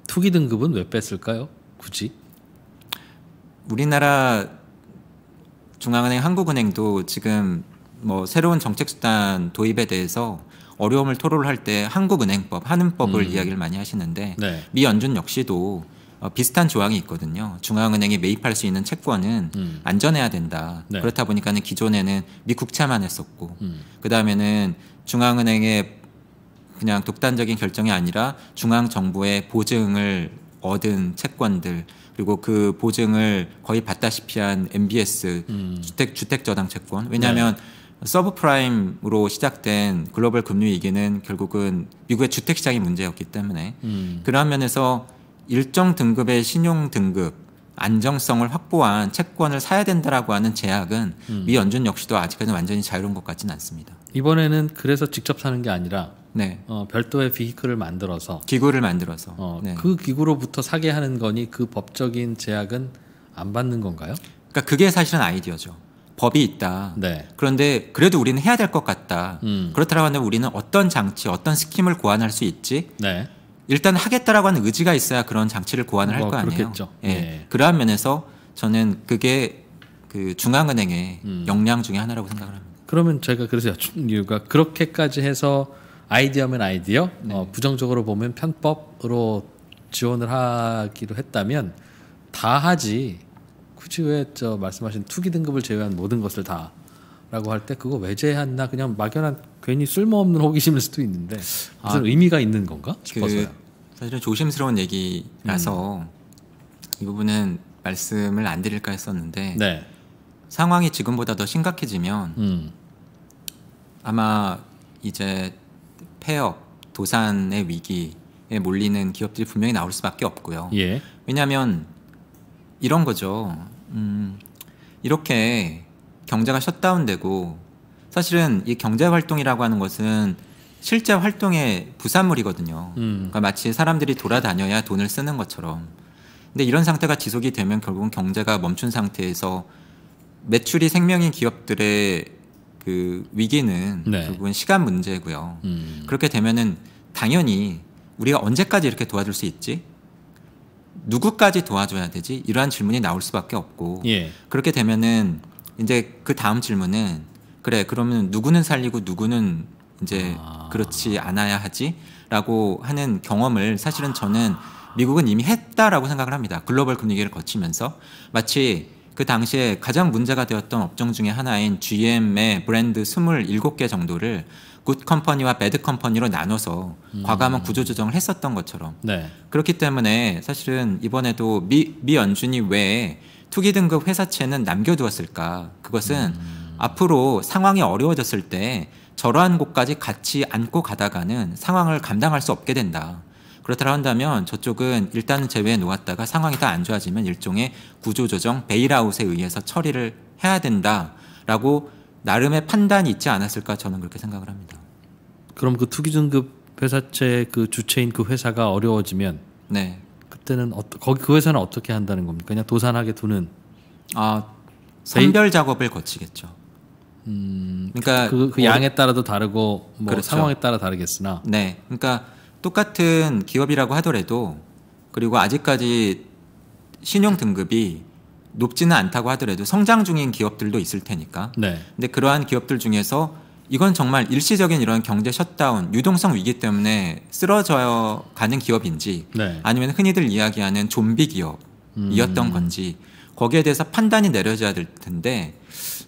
투기 등급은 왜 뺐을까요? 굳이? 우리나라 중앙은행 한국은행도 지금 뭐 새로운 정책 수단 도입에 대해서 어려움을 토로할 를때 한국은행법, 한은법을 음. 이야기를 많이 하시는데 네. 미 연준 역시도 어, 비슷한 조항이 있거든요. 중앙은행이 매입할 수 있는 채권은 음. 안전해야 된다. 네. 그렇다 보니까는 기존에는 미국채만 했었고 음. 그 다음에는 중앙은행의 그냥 독단적인 결정이 아니라 중앙 정부의 보증을 얻은 채권들 그리고 그 보증을 거의 받다시피 한 MBS 음. 주택 주택 저당 채권 왜냐하면 네. 서브프라임으로 시작된 글로벌 금융 위기는 결국은 미국의 주택 시장이 문제였기 때문에 음. 그런한 면에서 일정 등급의 신용 등급 안정성을 확보한 채권을 사야 된다라고 하는 제약은 음. 미 연준 역시도 아직까지 는 완전히 자유로운 것 같지는 않습니다. 이번에는 그래서 직접 사는 게 아니라 네. 어, 별도의 비히클을 만들어서 기구를 만들어서 어, 네. 그 기구로부터 사게 하는 거니 그 법적인 제약은 안 받는 건가요? 그러니까 그게 사실은 아이디어죠. 법이 있다. 네. 그런데 그래도 우리는 해야 될 것 같다. 음. 그렇다면 우리는 어떤 장치, 어떤 스킴을 고안할 수 있지? 네. 일단 하겠다라고 하는 의지가 있어야 그런 장치를 고안을 할거 뭐 아니에요. 예. 예. 그러한 면에서 저는 그게 그 중앙은행의 음. 역량 중에 하나라고 생각을 합니다. 그러면 저희가 그래서 이유가 그렇게까지 해서 아이디어면 아이디어, 어, 네. 어, 부정적으로 보면 편법으로 지원을 하기로 했다면 다 하지 굳이 왜저 말씀하신 투기 등급을 제외한 모든 것을 다 라고 할 때 그거 왜 제한나 그냥 막연한 괜히 쓸모없는 호기심일 수도 있는데 무슨 아, 의미가 있는 건가 싶어서요. 그 사실은 조심스러운 얘기라서 음. 이 부분은 말씀을 안 드릴까 했었는데 네. 상황이 지금보다 더 심각해지면 음. 아마 이제 폐업, 도산의 위기에 몰리는 기업들이 분명히 나올 수밖에 없고요. 예. 왜냐하면 이런 거죠. 음, 이렇게 경제가 셧다운되고 사실은 이 경제 활동이라고 하는 것은 실제 활동의 부산물이거든요. 음. 그러니까 마치 사람들이 돌아다녀야 돈을 쓰는 것처럼. 근데 이런 상태가 지속이 되면 결국은 경제가 멈춘 상태에서 매출이 생명인 기업들의 그 위기는 네. 결국은 시간 문제고요. 음. 그렇게 되면은 당연히 우리가 언제까지 이렇게 도와줄 수 있지? 누구까지 도와줘야 되지? 이러한 질문이 나올 수밖에 없고 예. 그렇게 되면은 이제 그 다음 질문은 그래 그러면 누구는 살리고 누구는 이제 아. 그렇지 않아야 하지라고 하는 경험을 사실은 저는 미국은 이미 했다라고 생각을 합니다. 글로벌 금융위기를 거치면서 마치 그 당시에 가장 문제가 되었던 업종 중의 하나인 GM의 브랜드 27개 정도를 굿 컴퍼니와 배드 컴퍼니로 나눠서 음. 과감한 구조 조정을 했었던 것처럼 네. 그렇기 때문에 사실은 이번에도 미, 미 연준이 왜 투기 등급 회사채는 남겨두었을까? 그것은 음. 앞으로 상황이 어려워졌을 때 저러한 곳까지 같이 안고 가다가는 상황을 감당할 수 없게 된다. 그렇다고 한다면 저쪽은 일단 은 제외해 놓았다가 상황이 다 안 좋아지면 일종의 구조조정 베일아웃에 의해서 처리를 해야 된다라고 나름의 판단이 있지 않았을까 저는 그렇게 생각을 합니다. 그럼 그 투기등급 회사채 그 주체인 그 회사가 어려워지면 네. 그때는 어, 거기 그회사는 어떻게 한다는 겁니까? 그냥 도산하게 두는 아 선별 작업을 거치겠죠. 음, 그러니까 그, 그 뭐 양에 따라도 다르고 뭐 그렇죠. 상황에 따라 다르겠으나 네, 그러니까 똑같은 기업이라고 하더라도 그리고 아직까지 신용 등급이 높지는 않다고 하더라도 성장 중인 기업들도 있을 테니까. 네. 근데 그러한 기업들 중에서 이건 정말 일시적인 이런 경제 셧다운, 유동성 위기 때문에 쓰러져 가는 기업인지 네. 아니면 흔히들 이야기하는 좀비 기업이었던 음. 건지 거기에 대해서 판단이 내려져야 될 텐데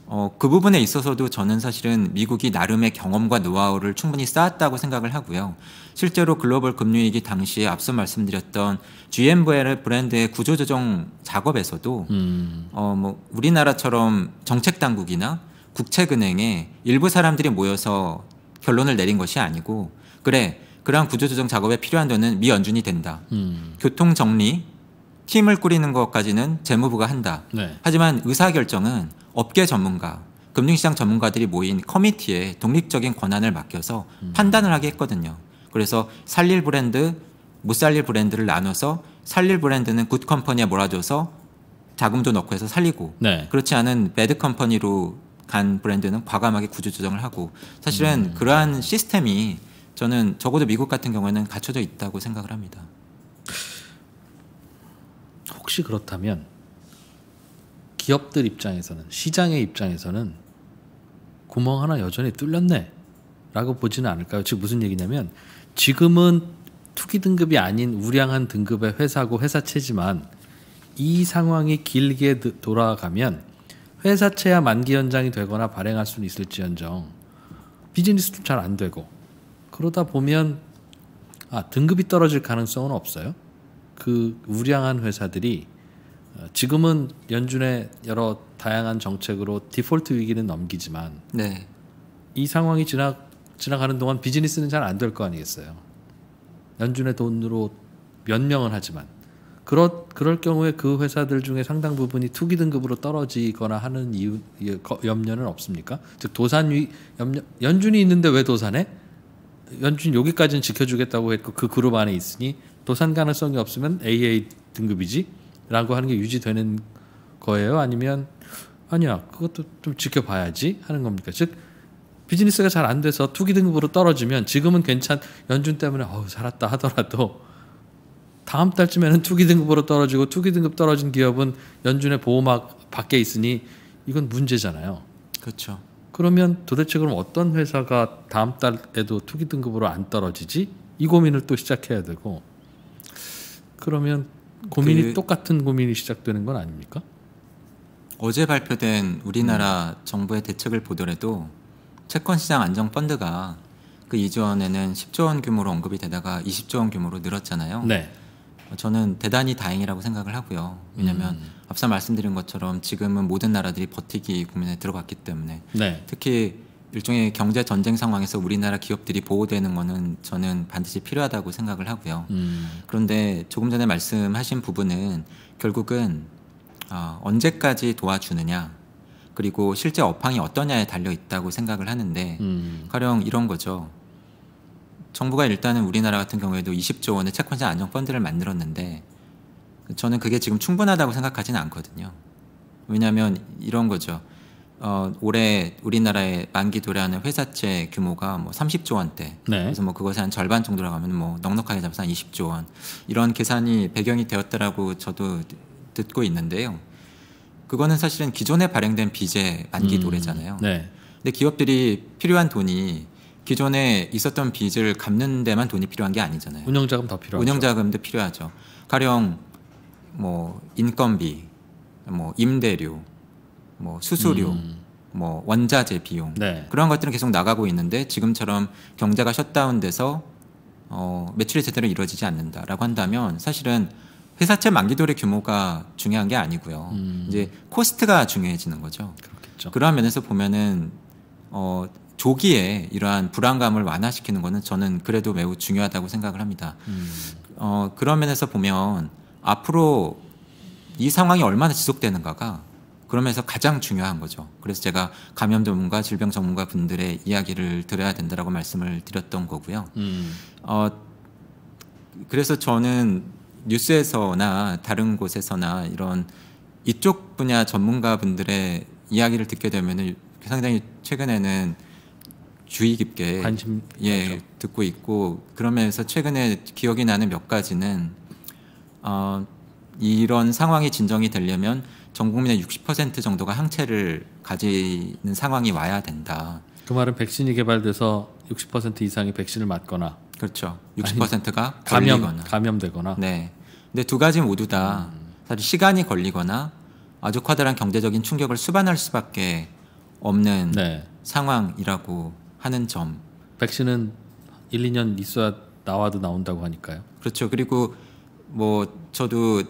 어, 그 부분에 있어서도 저는 사실은 미국이 나름의 경험과 노하우를 충분히 쌓았다고 생각을 하고요. 실제로 글로벌 금융위기 당시에 앞서 말씀드렸던 GM 브랜드의 구조조정 작업에서도 음. 어, 뭐 우리나라처럼 정책 당국이나 국책은행에 일부 사람들이 모여서 결론을 내린 것이 아니고 그래 그러한 구조조정 작업에 필요한 돈은 미연준이 된다. 음. 교통 정리 팀을 꾸리는 것까지는 재무부가 한다. 네. 하지만 의사 결정은 업계 전문가, 금융시장 전문가들이 모인 커미티에 독립적인 권한을 맡겨서 음. 판단을 하게 했거든요. 그래서 살릴 브랜드, 못 살릴 브랜드를 나눠서 살릴 브랜드는 굿 컴퍼니에 몰아줘서 자금도 넣고 해서 살리고 네. 그렇지 않은 배드 컴퍼니로 간 브랜드는 과감하게 구조조정을 하고 사실은 음. 그러한 시스템이 저는 적어도 미국 같은 경우에는 갖춰져 있다고 생각을 합니다. 혹시 그렇다면 기업들 입장에서는 시장의 입장에서는 구멍 하나 여전히 뚫렸네 라고 보지는 않을까요? 즉 무슨 얘기냐면 지금은 투기 등급이 아닌 우량한 등급의 회사고 회사채지만 이 상황이 길게 돌아가면 회사채야 만기 연장이 되거나 발행할 수는 있을지언정 비즈니스도 잘 안 되고 그러다 보면 아, 등급이 떨어질 가능성은 없어요. 그 우량한 회사들이 어, 지금은 연준의 여러 다양한 정책으로 디폴트 위기는 넘기지만 네. 이 상황이 지나 지나가는 동안 비즈니스는 잘 안 될 거 아니겠어요. 연준의 돈으로 몇 명은 하지만 그렇, 그럴 경우에 그 회사들 중에 상당 부분이 투기 등급으로 떨어지거나 하는 이유, 예, 염려는 없습니까? 즉 도산 위 염려, 연준이 있는데 왜 도산해? 연준 여기까지는 지켜주겠다고 했고 그 그룹 안에 있으니 도산 가능성이 없으면 AA 등급이지라고 하는 게 유지되는 거예요? 아니면 아니야 그것도 좀 지켜봐야지 하는 겁니까? 즉 비즈니스가 잘 안 돼서 투기 등급으로 떨어지면 지금은 괜찮 연준 때문에 어 살았다 하더라도 다음 달쯤에는 투기 등급으로 떨어지고 투기 등급 떨어진 기업은 연준의 보호막 밖에 있으니 이건 문제잖아요. 그렇죠. 그러면 도대체 그럼 어떤 회사가 다음 달에도 투기 등급으로 안 떨어지지? 이 고민을 또 시작해야 되고 그러면 고민이 그 똑같은 고민이 시작되는 건 아닙니까? 어제 발표된 우리나라 정부의 대책을 보더라도 채권 시장 안정 펀드가 그 이전에는 10조 원 규모로 언급이 되다가 20조 원 규모로 늘었잖아요. 네. 저는 대단히 다행이라고 생각을 하고요. 왜냐하면 음. 앞서 말씀드린 것처럼 지금은 모든 나라들이 버티기 고민에 들어갔기 때문에 네. 특히 일종의 경제 전쟁 상황에서 우리나라 기업들이 보호되는 거는 저는 반드시 필요하다고 생각을 하고요. 음. 그런데 조금 전에 말씀하신 부분은 결국은 어, 언제까지 도와주느냐 그리고 실제 업황이 어떠냐에 달려 있다고 생각을 하는데 음. 가령 이런 거죠. 정부가 일단은 우리나라 같은 경우에도 20조 원의 채권자 안정 펀드를 만들었는데 저는 그게 지금 충분하다고 생각하지는 않거든요. 왜냐하면 이런 거죠. 어, 올해 우리나라의 만기 도래하는 회사채 규모가 뭐 30조 원대. 네. 그래서 뭐 그것의 한 절반 정도라고 하면 뭐 넉넉하게 잡아서 한 20조 원. 이런 계산이 배경이 되었다라고 저도 듣고 있는데요. 그거는 사실은 기존에 발행된 빚의 만기 도래잖아요. 음. 네. 근데 기업들이 필요한 돈이 기존에 있었던 빚을 갚는 데만 돈이 필요한 게 아니잖아요. 운영자금 더 필요하죠. 운영자금도 필요하죠. 가령 뭐 인건비, 뭐 임대료, 뭐 수수료, 음. 뭐 원자재 비용 네. 그런 것들은 계속 나가고 있는데 지금처럼 경제가 셧다운돼서 어, 매출이 제대로 이루어지지 않는다라고 한다면 사실은 회사채 만기돌의 규모가 중요한 게 아니고요. 음. 이제 코스트가 중요해지는 거죠. 그렇겠죠. 그러한 면에서 보면은 어, 조기에 이러한 불안감을 완화시키는 것은 저는 그래도 매우 중요하다고 생각을 합니다. 음. 어, 그런 면에서 보면 앞으로 이 상황이 얼마나 지속되는가가 그러면서 가장 중요한 거죠. 그래서 제가 감염 전문가, 질병 전문가 분들의 이야기를 들어야 된다라고 말씀을 드렸던 거고요. 음. 어, 그래서 저는 뉴스에서나 다른 곳에서나 이런 이쪽 분야 전문가 분들의 이야기를 듣게 되면은 상당히 최근에는 주의 깊게 관심 예 맞죠. 듣고 있고 그러면서 최근에 기억이 나는 몇 가지는 어, 이런 상황이 진정이 되려면 전 국민의 60% 정도가 항체를 가지는 상황이 와야 된다. 그 말은 백신이 개발돼서 60% 이상이 백신을 맞거나 그렇죠. 60%가 감염 걸리거나. 감염되거나 네. 근데 두 가지 모두 다 음. 사실 시간이 걸리거나 아주 커다란 경제적인 충격을 수반할 수밖에 없는 네. 상황이라고 하는 점. 백신은 1, 2년 있어야 나와도 나온다고 하니까요. 그렇죠. 그리고 뭐 저도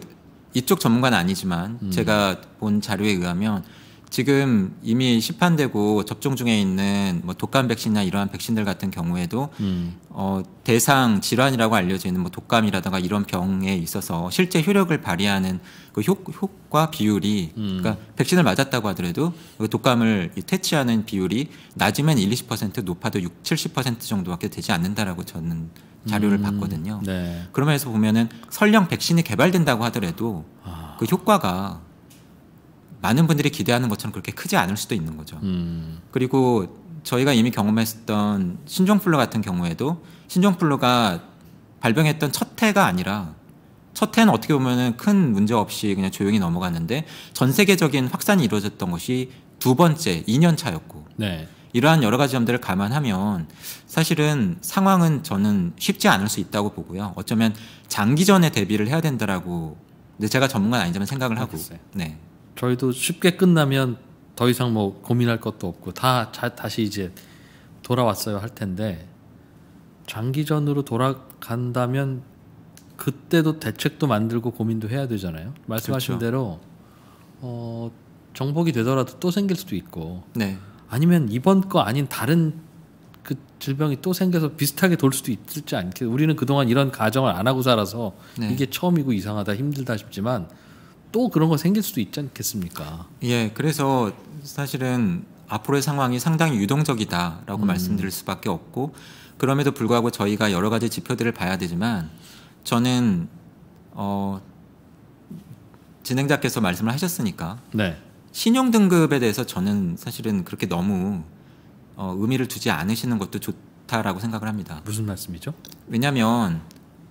이쪽 전문가는 아니지만 음. 제가 본 자료에 의하면 지금 이미 시판되고 접종 중에 있는 뭐 독감 백신이나 이러한 백신들 같은 경우에도 음. 어, 대상 질환이라고 알려져 있는 뭐 독감이라든가 이런 병에 있어서 실제 효력을 발휘하는 그 효, 효과 비율이 음. 그러니까 백신을 맞았다고 하더라도 그 독감을 퇴치하는 비율이 낮으면 1, 20% 높아도 6, 70% 정도밖에 되지 않는다라고 저는 자료를 음. 봤거든요. 네. 그러면서 보면은 설령 백신이 개발된다고 하더라도 아. 그 효과가 많은 분들이 기대하는 것처럼 그렇게 크지 않을 수도 있는 거죠. 음. 그리고 저희가 이미 경험했던 었 신종플루 같은 경우에도 신종플루가 발병했던 첫 해가 아니라 첫 해는 어떻게 보면 큰 문제 없이 그냥 조용히 넘어갔는데 전 세계적인 확산이 이루어졌던 것이 두 번째 2년 차였고 네. 이러한 여러 가지 점들을 감안하면 사실은 상황은 저는 쉽지 않을 수 있다고 보고요. 어쩌면 장기전에 대비를 해야 된다라고 근데 제가 전문가는 아니지만 생각을 하고 알겠어요. 네. 저희도 쉽게 끝나면 더 이상 뭐 고민할 것도 없고 다 자, 다시 이제 돌아왔어요 할 텐데 장기전으로 돌아간다면 그때도 대책도 만들고 고민도 해야 되잖아요. 말씀하신 그렇죠. 대로 어, 정복이 되더라도 또 생길 수도 있고 네. 아니면 이번 거 아닌 다른 그 질병이 또 생겨서 비슷하게 돌 수도 있을지 않겠 우리는 그동안 이런 가정을 안 하고 살아서 네. 이게 처음이고 이상하다 힘들다 싶지만 또 그런 거 생길 수도 있지 않겠습니까? 예, 그래서 사실은 앞으로의 상황이 상당히 유동적이다라고 음. 말씀드릴 수밖에 없고 그럼에도 불구하고 저희가 여러 가지 지표들을 봐야 되지만 저는 어 진행자께서 말씀을 하셨으니까 네. 신용 등급에 대해서 저는 사실은 그렇게 너무 어, 의미를 두지 않으시는 것도 좋다라고 생각을 합니다. 무슨 말씀이죠? 왜냐하면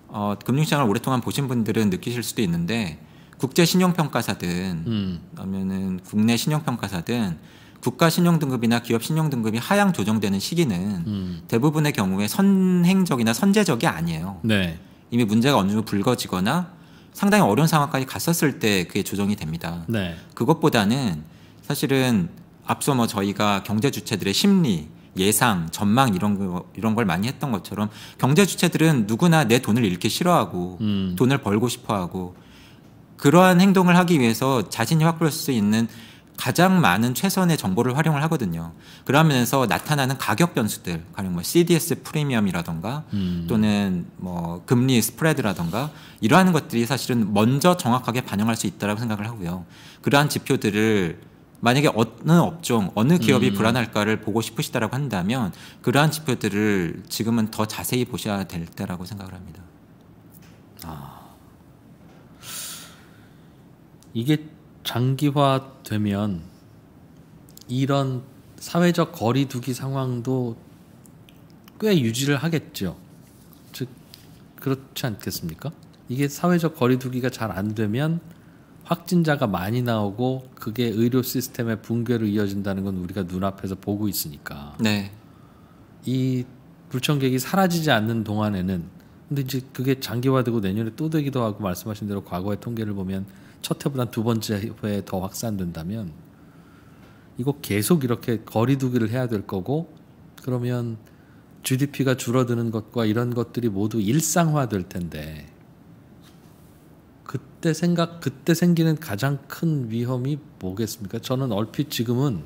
어, 금융시장을 오랫동안 보신 분들은 느끼실 수도 있는데 국제 신용평가사든 음. 아니면은 국내 신용평가사든 국가 신용 등급이나 기업 신용 등급이 하향 조정되는 시기는 음. 대부분의 경우에 선행적이나 선제적이 아니에요. 네. 이미 문제가 어느 정도 불거지거나 상당히 어려운 상황까지 갔었을 때 그게 조정이 됩니다. 네. 그것보다는 사실은 앞서 뭐 저희가 경제 주체들의 심리, 예상, 전망 이런 거 이런 걸 많이 했던 것처럼 경제 주체들은 누구나 내 돈을 잃기 싫어하고 음. 돈을 벌고 싶어하고 그러한 행동을 하기 위해서 자신이 확보할 수 있는 가장 많은 최선의 정보를 활용을 하거든요. 그러면서 나타나는 가격 변수들, 가령 뭐 CDS 프리미엄이라던가 음. 또는 뭐 금리 스프레드라던가 이러한 것들이 사실은 먼저 정확하게 반영할 수 있다라고 생각을 하고요. 그러한 지표들을 만약에 어느 업종, 어느 기업이 음. 불안할까를 보고 싶으시다라고 한다면 그러한 지표들을 지금은 더 자세히 보셔야 될 때라고 생각을 합니다. 이게 장기화되면 이런 사회적 거리두기 상황도 꽤 유지를 하겠죠. 즉 그렇지 않겠습니까? 이게 사회적 거리두기가 잘 안 되면 확진자가 많이 나오고 그게 의료 시스템의 붕괴로 이어진다는 건 우리가 눈앞에서 보고 있으니까. 네. 이 불청객이 사라지지 않는 동안에는 근데 이제 그게 장기화되고 내년에 또 되기도 하고 말씀하신 대로 과거의 통계를 보면 첫해보다두 번째 해에 더 확산된다면 이거 계속 이렇게 거리두기를 해야 될 거고 그러면 GDP가 줄어드는 것과 이런 것들이 모두 일상화될 텐데 그때 생각 그때 생기는 가장 큰 위험이 뭐겠습니까? 저는 얼핏 지금은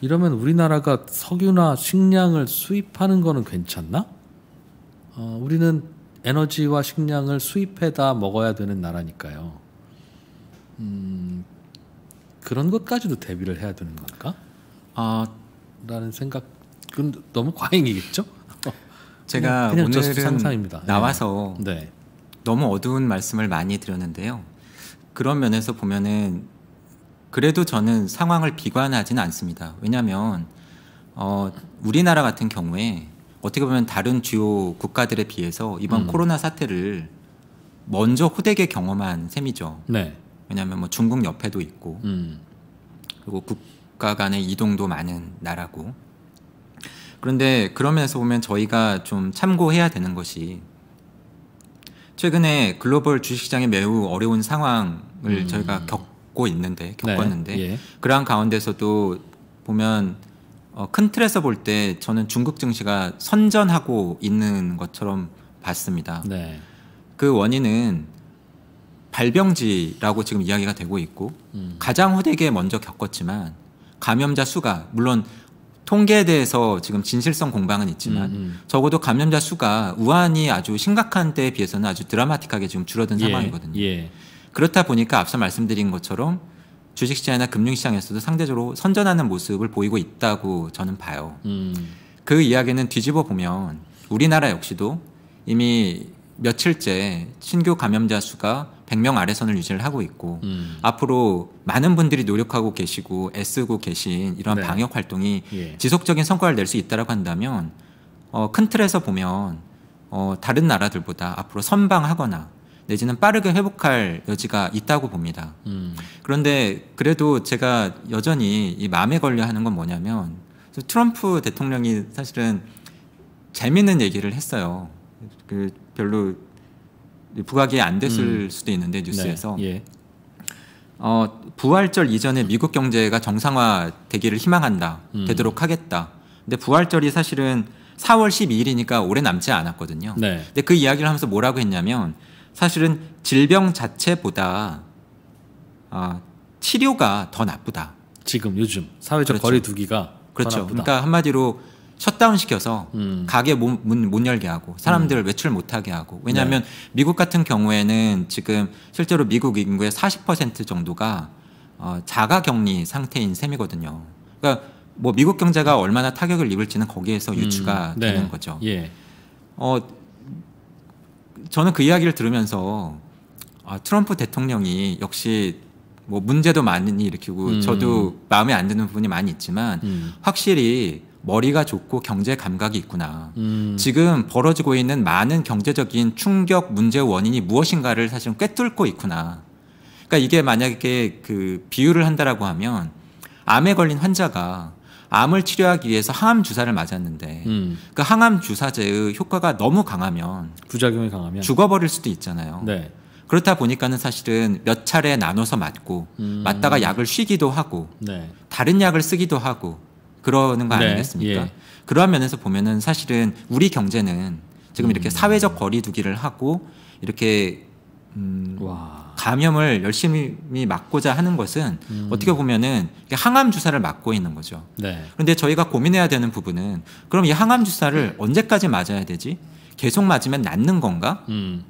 이러면 우리나라가 석유나 식량을 수입하는 거는 괜찮나? 어, 우리는 에너지와 식량을 수입해다 먹어야 되는 나라니까요. 음, 그런 것까지도 대비를 해야 되는 건가? 아, 라는 생각은 너무 과잉이겠죠? 제가 그냥, 그냥 오늘은 상상입니다. 나와서 네. 네. 너무 어두운 말씀을 많이 드렸는데요. 그런 면에서 보면은 그래도 저는 상황을 비관하지 않습니다. 왜냐하면 어, 우리나라 같은 경우에 어떻게 보면 다른 주요 국가들에 비해서 이번 음. 코로나 사태를 먼저 호되게 경험한 셈이죠. 네. 왜냐하면 뭐 중국 옆에도 있고 음. 그리고 국가 간의 이동도 많은 나라고 그런데 그러면서 보면 저희가 좀 참고해야 되는 것이 최근에 글로벌 주식시장에 매우 어려운 상황을 음. 저희가 겪고 있는데 네. 겪었는데 네. 예. 그러한 가운데서도 보면 어, 큰 틀에서 볼 때 저는 중국 증시가 선전하고 있는 것처럼 봤습니다. 네. 그 원인은 발병지라고 지금 이야기가 되고 있고 음. 가장 호대게 먼저 겪었지만 감염자 수가 물론 통계에 대해서 지금 진실성 공방은 있지만 음음. 음. 적어도 감염자 수가 우한이 아주 심각한 때에 비해서는 아주 드라마틱하게 지금 줄어든 예. 상황이거든요. 예. 그렇다 보니까 앞서 말씀드린 것처럼 주식시장이나 금융시장에서도 상대적으로 선전하는 모습을 보이고 있다고 저는 봐요. 음. 그 이야기는 뒤집어 보면 우리나라 역시도 이미 며칠째 신규 감염자 수가 100명 아래 선을 유지를 하고 있고 음. 앞으로 많은 분들이 노력하고 계시고 애쓰고 계신 이러한 네. 방역 활동이 예. 지속적인 성과를 낼 수 있다라고 한다면 어, 큰 틀에서 보면 어, 다른 나라들보다 앞으로 선방하거나 내지는 빠르게 회복할 여지가 있다고 봅니다. 음. 그런데 그래도 제가 여전히 이 마음에 걸려 하는 건 뭐냐면 트럼프 대통령이 사실은 재미있는 얘기를 했어요. 그 별로 부각이 안 됐을 음. 수도 있는데 뉴스에서 네. 예. 어, 부활절 이전에 미국 경제가 정상화 되기를 희망한다 음. 되도록 하겠다. 근데 부활절이 사실은 4월 12일이니까 오래 남지 않았거든요. 네. 근데 그 이야기를 하면서 뭐라고 했냐면 사실은 질병 자체보다 어, 치료가 더 나쁘다. 지금 요즘 사회적 그렇죠. 거리두기가 그렇죠. 그러니까 한마디로 셧다운 시켜서 음. 가게 문 못 열게 하고 사람들을 음. 외출 못하게 하고 왜냐하면 네. 미국 같은 경우에는 지금 실제로 미국 인구의 40% 정도가 어, 자가 격리 상태인 셈이거든요. 그러니까 뭐 미국 경제가 얼마나 타격을 입을지는 거기에서 음. 유추가 음. 네. 되는 거죠. 예. 어, 저는 그 이야기를 들으면서 아, 트럼프 대통령이 역시 뭐 문제도 많이 일으키고 음. 저도 마음에 안 드는 부분이 많이 있지만 음. 확실히 머리가 좋고 경제 감각이 있구나. 음. 지금 벌어지고 있는 많은 경제적인 충격 문제 원인이 무엇인가를 사실은 꿰뚫고 있구나. 그러니까 이게 만약에 그 비유를 한다라고 하면 암에 걸린 환자가 암을 치료하기 위해서 항암 주사를 맞았는데 음. 그 항암 주사제의 효과가 너무 강하면 부작용이 강하면 죽어버릴 수도 있잖아요. 네. 그렇다 보니까는 사실은 몇 차례 나눠서 맞고 음. 맞다가 약을 쉬기도 하고 네. 다른 약을 쓰기도 하고 그러는 거 네. 아니겠습니까? 예. 그러한 면에서 보면은 사실은 우리 경제는 지금 이렇게 음. 사회적 거리두기를 하고 이렇게 음, 감염을 열심히 막고자 하는 것은 음. 어떻게 보면은 항암 주사를 막고 있는 거죠. 네. 그런데 저희가 고민해야 되는 부분은 그럼 이 항암 주사를 언제까지 맞아야 되지? 계속 맞으면 낫는 건가? 음.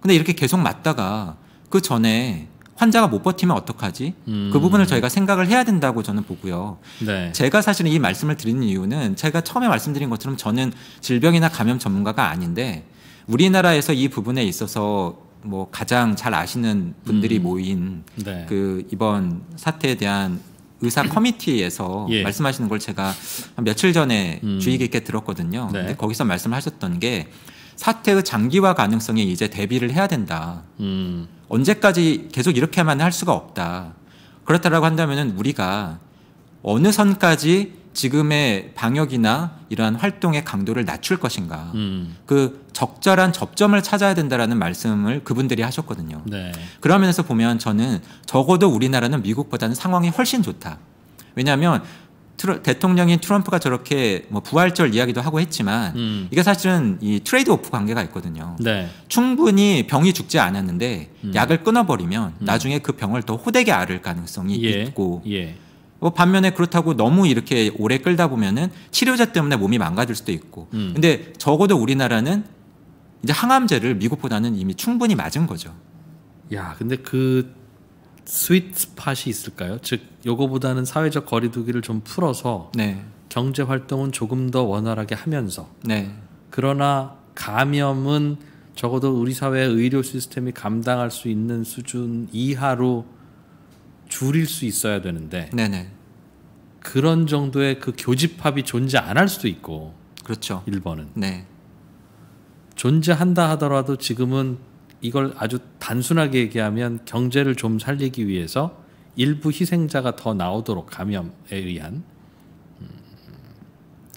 근데 이렇게 계속 맞다가 그 전에 환자가 못 버티면 어떡하지? 음. 그 부분을 음. 저희가 생각을 해야 된다고 저는 보고요. 네. 제가 사실은 이 말씀을 드리는 이유는 제가 처음에 말씀드린 것처럼 저는 질병이나 감염 전문가가 아닌데 우리나라에서 이 부분에 있어서 뭐 가장 잘 아시는 분들이 음. 모인 네. 그 이번 사태에 대한 의사 커뮤니티에서 예. 말씀하시는 걸 제가 며칠 전에 음. 주의 깊게 들었거든요. 네. 근데 거기서 말씀하셨던 게 사태의 장기화 가능성에 이제 대비를 해야 된다. 음. 언제까지 계속 이렇게만 할 수가 없다. 그렇다라고 한다면 우리가 어느 선까지 지금의 방역이나 이러한 활동의 강도를 낮출 것인가. 음. 그 적절한 접점을 찾아야 된다라는 말씀을 그분들이 하셨거든요. 네. 그러면서 보면 저는 적어도 우리나라는 미국보다는 상황이 훨씬 좋다. 왜냐하면 트러, 대통령인 트럼프가 저렇게 뭐 부활절 이야기도 하고 했지만 음. 이게 사실은 이 트레이드 오프 관계가 있거든요. 네. 충분히 병이 죽지 않았는데 음. 약을 끊어버리면 음. 나중에 그 병을 더 호되게 앓을 가능성이 예. 있고 예. 뭐 반면에 그렇다고 너무 이렇게 오래 끌다 보면은 치료제 때문에 몸이 망가질 수도 있고 음. 근데 적어도 우리나라는 이제 항암제를 미국보다는 이미 충분히 맞은 거죠. 야, 근데 그 스윗 스팟이 있을까요? 즉 요거보다는 사회적 거리두기를 좀 풀어서 네. 경제 활동은 조금 더 원활하게 하면서 네. 그러나 감염은 적어도 우리 사회의 의료 시스템이 감당할 수 있는 수준 이하로 줄일 수 있어야 되는데 네네. 네. 그런 정도의 그 교집합이 존재 안 할 수도 있고 그렇죠. 1번은 네. 존재한다 하더라도 지금은 이걸 아주 단순하게 얘기하면 경제를 좀 살리기 위해서 일부 희생자가 더 나오도록 감염에 의한 음,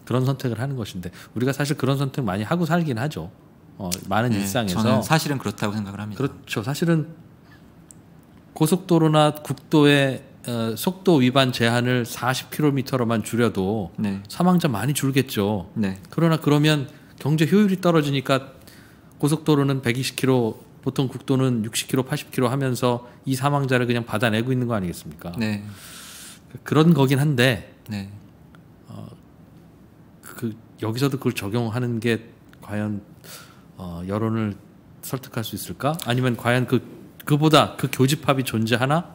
그런 선택을 하는 것인데 우리가 사실 그런 선택 많이 하고 살긴 하죠. 어, 많은 네, 일상에서 저는 사실은 그렇다고 생각을 합니다. 그렇죠. 사실은 고속도로나 국도의 어, 속도 위반 제한을 40km로만 줄여도 네. 사망자 많이 줄겠죠. 네. 그러나 그러면 경제 효율이 떨어지니까 고속도로는 120km 보통 국도는 60km, 80km 하면서 이 사망자를 그냥 받아내고 있는 거 아니겠습니까? 네. 그런 거긴 한데 네. 어, 그 여기서도 그걸 적용하는 게 과연 어, 여론을 설득할 수 있을까? 아니면 과연 그 그보다 그 교집합이 존재하나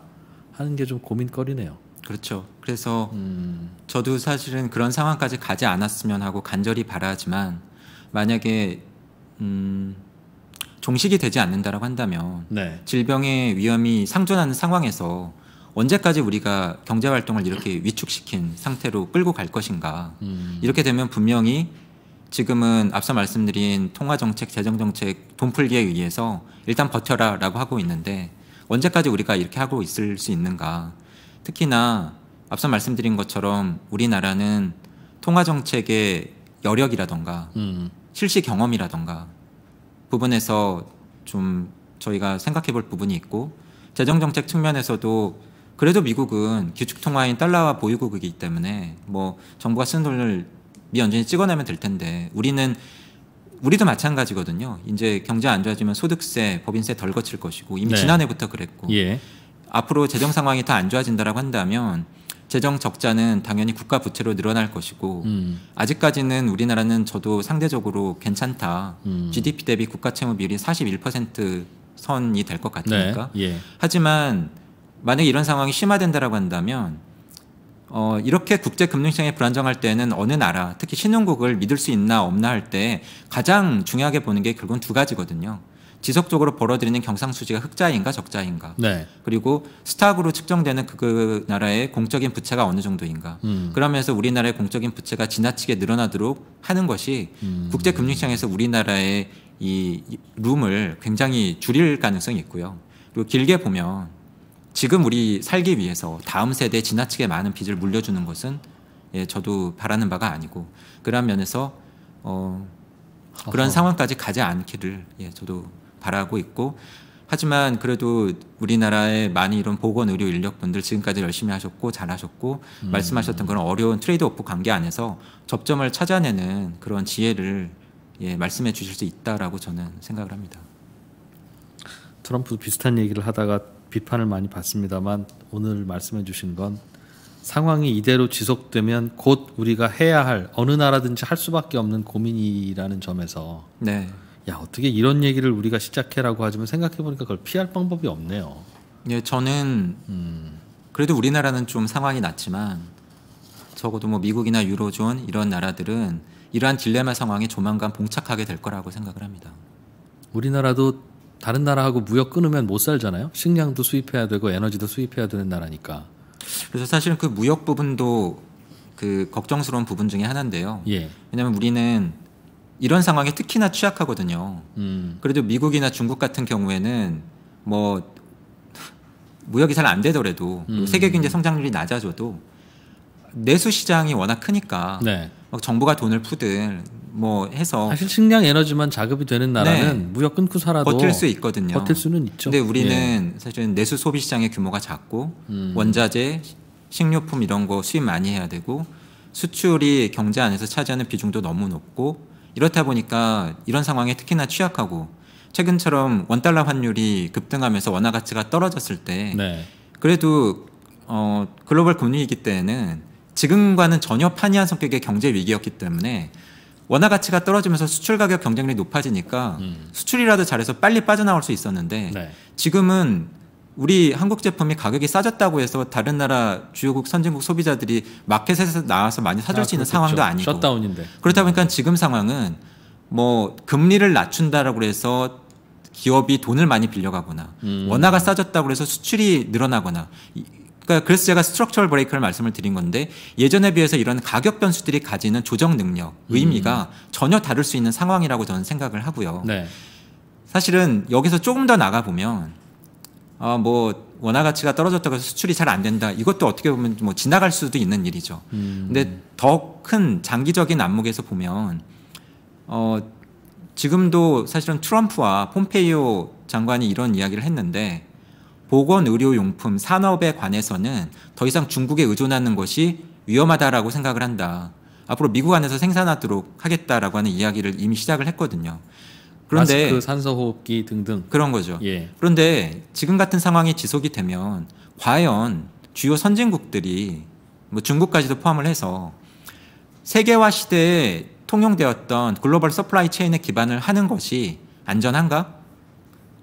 하는 게 좀 고민거리네요. 그렇죠. 그래서 음. 저도 사실은 그런 상황까지 가지 않았으면 하고 간절히 바라지만 만약에 음. 종식이 되지 않는다라고 한다면 네. 질병의 위험이 상존하는 상황에서 언제까지 우리가 경제 활동을 이렇게 위축시킨 상태로 끌고 갈 것인가? 음. 이렇게 되면 분명히 지금은 앞서 말씀드린 통화 정책, 재정 정책, 돈 풀기에 의해서 일단 버텨라라고 하고 있는데 언제까지 우리가 이렇게 하고 있을 수 있는가? 특히나 앞서 말씀드린 것처럼 우리나라는 통화 정책의 여력이라던가 음. 실시 경험이라던가 부분에서 좀 저희가 생각해 볼 부분이 있고 재정 정책 측면에서도 그래도 미국은 기축 통화인 달러와 보유국이기 때문에 뭐 정부가 쓴 돈을 미 연준이 찍어내면 될 텐데 우리는 우리도 마찬가지거든요. 이제 경제 안 좋아지면 소득세, 법인세 덜 거칠 것이고 이미 네. 지난해부터 그랬고 예. 앞으로 재정 상황이 더 안 좋아진다라고 한다면 재정 적자는 당연히 국가 부채로 늘어날 것이고 음. 아직까지는 우리나라는 저도 상대적으로 괜찮다. 음. GDP 대비 국가 채무 비율이 41% 선이 될 것 같으니까. 네. 예. 하지만 만약 이런 상황이 심화된다라고 한다면 어, 이렇게 국제 금융시장이 불안정할 때는 어느 나라, 특히 신흥국을 믿을 수 있나 없나 할 때 가장 중요하게 보는 게 결국은 두 가지거든요. 지속적으로 벌어들이는 경상수지가 흑자인가 적자인가 네. 그리고 스탁으로 측정되는 그, 그, 나라의 공적인 부채가 어느 정도인가 음. 그러면서 우리나라의 공적인 부채가 지나치게 늘어나도록 하는 것이 음. 국제금융시장에서 우리나라의 이 룸을 굉장히 줄일 가능성이 있고요 그리고 길게 보면 지금 우리 살기 위해서 다음 세대에 지나치게 많은 빚을 물려주는 것은 예, 저도 바라는 바가 아니고 그런 면에서 어, 그런 어허. 상황까지 가지 않기를 예, 저도 바라고 있고 하지만 그래도 우리나라에 많이 이런 보건 의료 인력분들 지금까지 열심히 하셨고 잘하셨고 음. 말씀하셨던 그런 어려운 트레이드오프 관계 안에서 접점을 찾아내는 그런 지혜를 예, 말씀해 주실 수 있다라고 저는 생각을 합니다. 트럼프도 비슷한 얘기를 하다가 비판을 많이 받습니다만 오늘 말씀해 주신 건 상황이 이대로 지속되면 곧 우리가 해야 할 어느 나라든지 할 수밖에 없는 고민이라는 점에서 네. 야 어떻게 이런 얘기를 우리가 시작해라고 하지만 생각해 보니까 그걸 피할 방법이 없네요. 예, 저는 음. 그래도 우리나라는 좀 상황이 낫지만 적어도 뭐 미국이나 유로존 이런 나라들은 이러한 딜레마 상황에 조만간 봉착하게 될 거라고 생각을 합니다. 우리나라도 다른 나라하고 무역 끊으면 못 살잖아요. 식량도 수입해야 되고 에너지도 수입해야 되는 나라니까. 그래서 사실은 그 무역 부분도 그 걱정스러운 부분 중에 하나인데요. 예. 왜냐하면 우리는 이런 상황에 특히나 취약하거든요. 음. 그래도 미국이나 중국 같은 경우에는 뭐 무역이 잘 안 되더라도 음. 세계 경제 성장률이 낮아져도 내수 시장이 워낙 크니까 네. 정부가 돈을 푸든 뭐 해서 사실 식량 에너지만 자급이 되는 나라는 네. 무역 끊고 살아도 버틸 수 있거든요. 버틸 수는 있죠. 근데 우리는 예. 사실은 내수 소비 시장의 규모가 작고 음. 원자재, 식료품 이런 거 수입 많이 해야 되고 수출이 경제 안에서 차지하는 비중도 너무 높고 이렇다 보니까 이런 상황에 특히나 취약하고 최근처럼 원달러 환율이 급등하면서 원화 가치가 떨어졌을 때 네. 그래도 어, 글로벌 금융위기 때는 지금과는 전혀 판이한 성격의 경제 위기였기 때문에 원화 가치가 떨어지면서 수출 가격 경쟁력이 높아지니까 음. 수출이라도 잘해서 빨리 빠져나올 수 있었는데 네. 지금은 우리 한국 제품이 가격이 싸졌다고 해서 다른 나라 주요국 선진국 소비자들이 마켓에서 나와서 많이 사줄 아, 수 있는 상황도 아니고 셧다운인데. 그렇다 보니까 지금 상황은 뭐 금리를 낮춘다라고 해서 기업이 돈을 많이 빌려가거나 음. 원화가 싸졌다고 해서 수출이 늘어나거나 그러니까 그래서 제가 스트럭처럴 브레이크를 말씀을 드린 건데 예전에 비해서 이런 가격 변수들이 가지는 조정 능력 의미가 음. 전혀 다를 수 있는 상황이라고 저는 생각을 하고요. 네. 사실은 여기서 조금 더 나가 보면 어, 뭐 원화 가치가 떨어졌다고 해서 수출이 잘 안 된다. 이것도 어떻게 보면 뭐 지나갈 수도 있는 일이죠. 음. 근데 더 큰 장기적인 안목에서 보면 어 지금도 사실은 트럼프와 폼페이오 장관이 이런 이야기를 했는데 보건 의료 용품 산업에 관해서는 더 이상 중국에 의존하는 것이 위험하다라고 생각을 한다. 앞으로 미국 안에서 생산하도록 하겠다라고 하는 이야기를 이미 시작을 했거든요. 그런데 마스크, 산소호흡기 등등 그런 거죠. 예. 그런데 지금 같은 상황이 지속이 되면 과연 주요 선진국들이 뭐 중국까지도 포함을 해서 세계화 시대에 통용되었던 글로벌 서플라이 체인에 기반을 하는 것이 안전한가?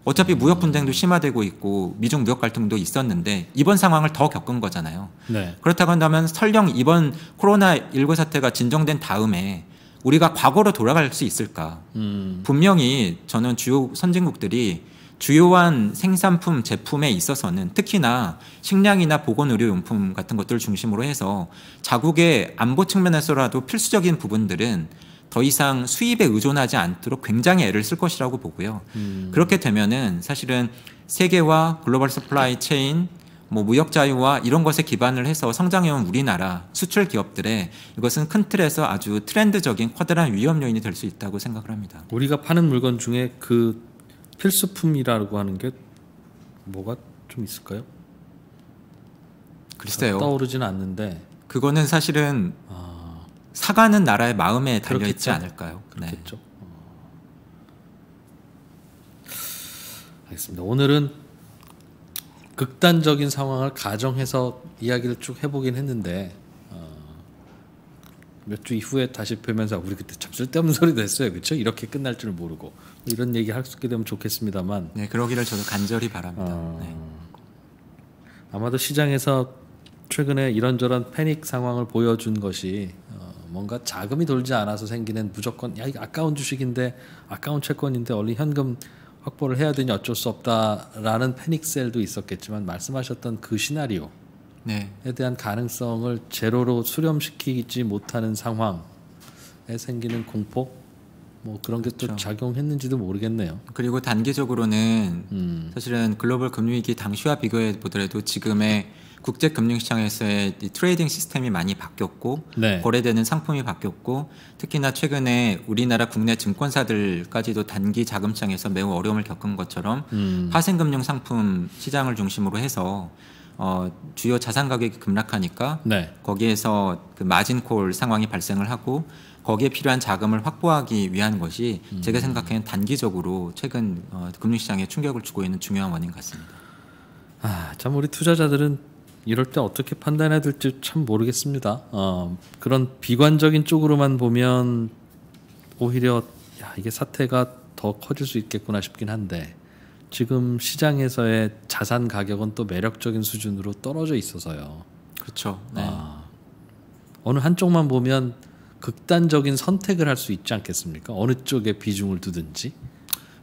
어차피 음. 무역 분쟁도 심화되고 있고 미중 무역 갈등도 있었는데 이번 상황을 더 겪은 거잖아요. 네. 그렇다고 한다면 설령 이번 코로나 19 사태가 진정된 다음에 우리가 과거로 돌아갈 수 있을까? 음. 분명히 저는 주요 선진국들이 주요한 생산품 제품에 있어서는 특히나 식량이나 보건의료용품 같은 것들을 중심으로 해서 자국의 안보 측면에서라도 필수적인 부분들은 더 이상 수입에 의존하지 않도록 굉장히 애를 쓸 것이라고 보고요. 음. 그렇게 되면은 사실은 세계와 글로벌 서플라이 체인 뭐 무역 자유와 이런 것에 기반을 해서 성장해온 우리나라 수출 기업들의 이것은 큰 틀에서 아주 트렌드적인 커다란 위험 요인이 될 수 있다고 생각을 합니다. 우리가 파는 물건 중에 그 필수품이라고 하는 게 뭐가 좀 있을까요? 글쎄요. 아, 떠오르지는 않는데 그거는 사실은 아... 사가는 나라의 마음에 달려 있지 않을까요? 네. 그렇겠죠. 네. 알겠습니다. 오늘은 극단적인 상황을 가정해서 이야기를 쭉 해보긴 했는데 어, 몇주 이후에 다시 뵈면서 우리 그때 참 쓸데없는 소리도 했어요, 그렇죠? 이렇게 끝날 줄 모르고 이런 얘기 할 수 있게 되면 좋겠습니다만. 네, 그러기를 저도 간절히 바랍니다. 어, 네. 아마도 시장에서 최근에 이런저런 패닉 상황을 보여준 것이 어, 뭔가 자금이 돌지 않아서 생기는 무조건 야 이거 아까운 주식인데 아까운 채권인데 얼른 현금 확보를 해야 되니 어쩔 수 없다라는 패닉셀도 있었겠지만 말씀하셨던 그 시나리오에 네. 대한 가능성을 제로로 수렴시키지 못하는 상황에 생기는 공포 뭐 그런 게또 그렇죠. 작용했는지도 모르겠네요. 그리고 단계적으로는 음. 사실은 글로벌 금융위기 당시와 비교해 보더라도 지금의 국제금융시장에서의 트레이딩 시스템이 많이 바뀌었고 네. 거래되는 상품이 바뀌었고 특히나 최근에 우리나라 국내 증권사들까지도 단기 자금 시장에서 매우 어려움을 겪은 것처럼 음. 파생금융 상품 시장을 중심으로 해서 어, 주요 자산 가격이 급락하니까 네. 거기에서 그 마진콜 상황이 발생을 하고 거기에 필요한 자금을 확보하기 위한 것이 음. 제가 생각하기엔 단기적으로 최근 어, 금융시장에 충격을 주고 있는 중요한 원인 같습니다. 아, 참 우리 투자자들은 이럴 때 어떻게 판단해야 될지 참 모르겠습니다. 어, 그런 비관적인 쪽으로만 보면 오히려 야, 이게 사태가 더 커질 수 있겠구나 싶긴 한데 지금 시장에서의 자산 가격은 또 매력적인 수준으로 떨어져 있어서요. 그렇죠. 아, 네. 아, 어느 한쪽만 보면 극단적인 선택을 할 수 있지 않겠습니까? 어느 쪽에 비중을 두든지.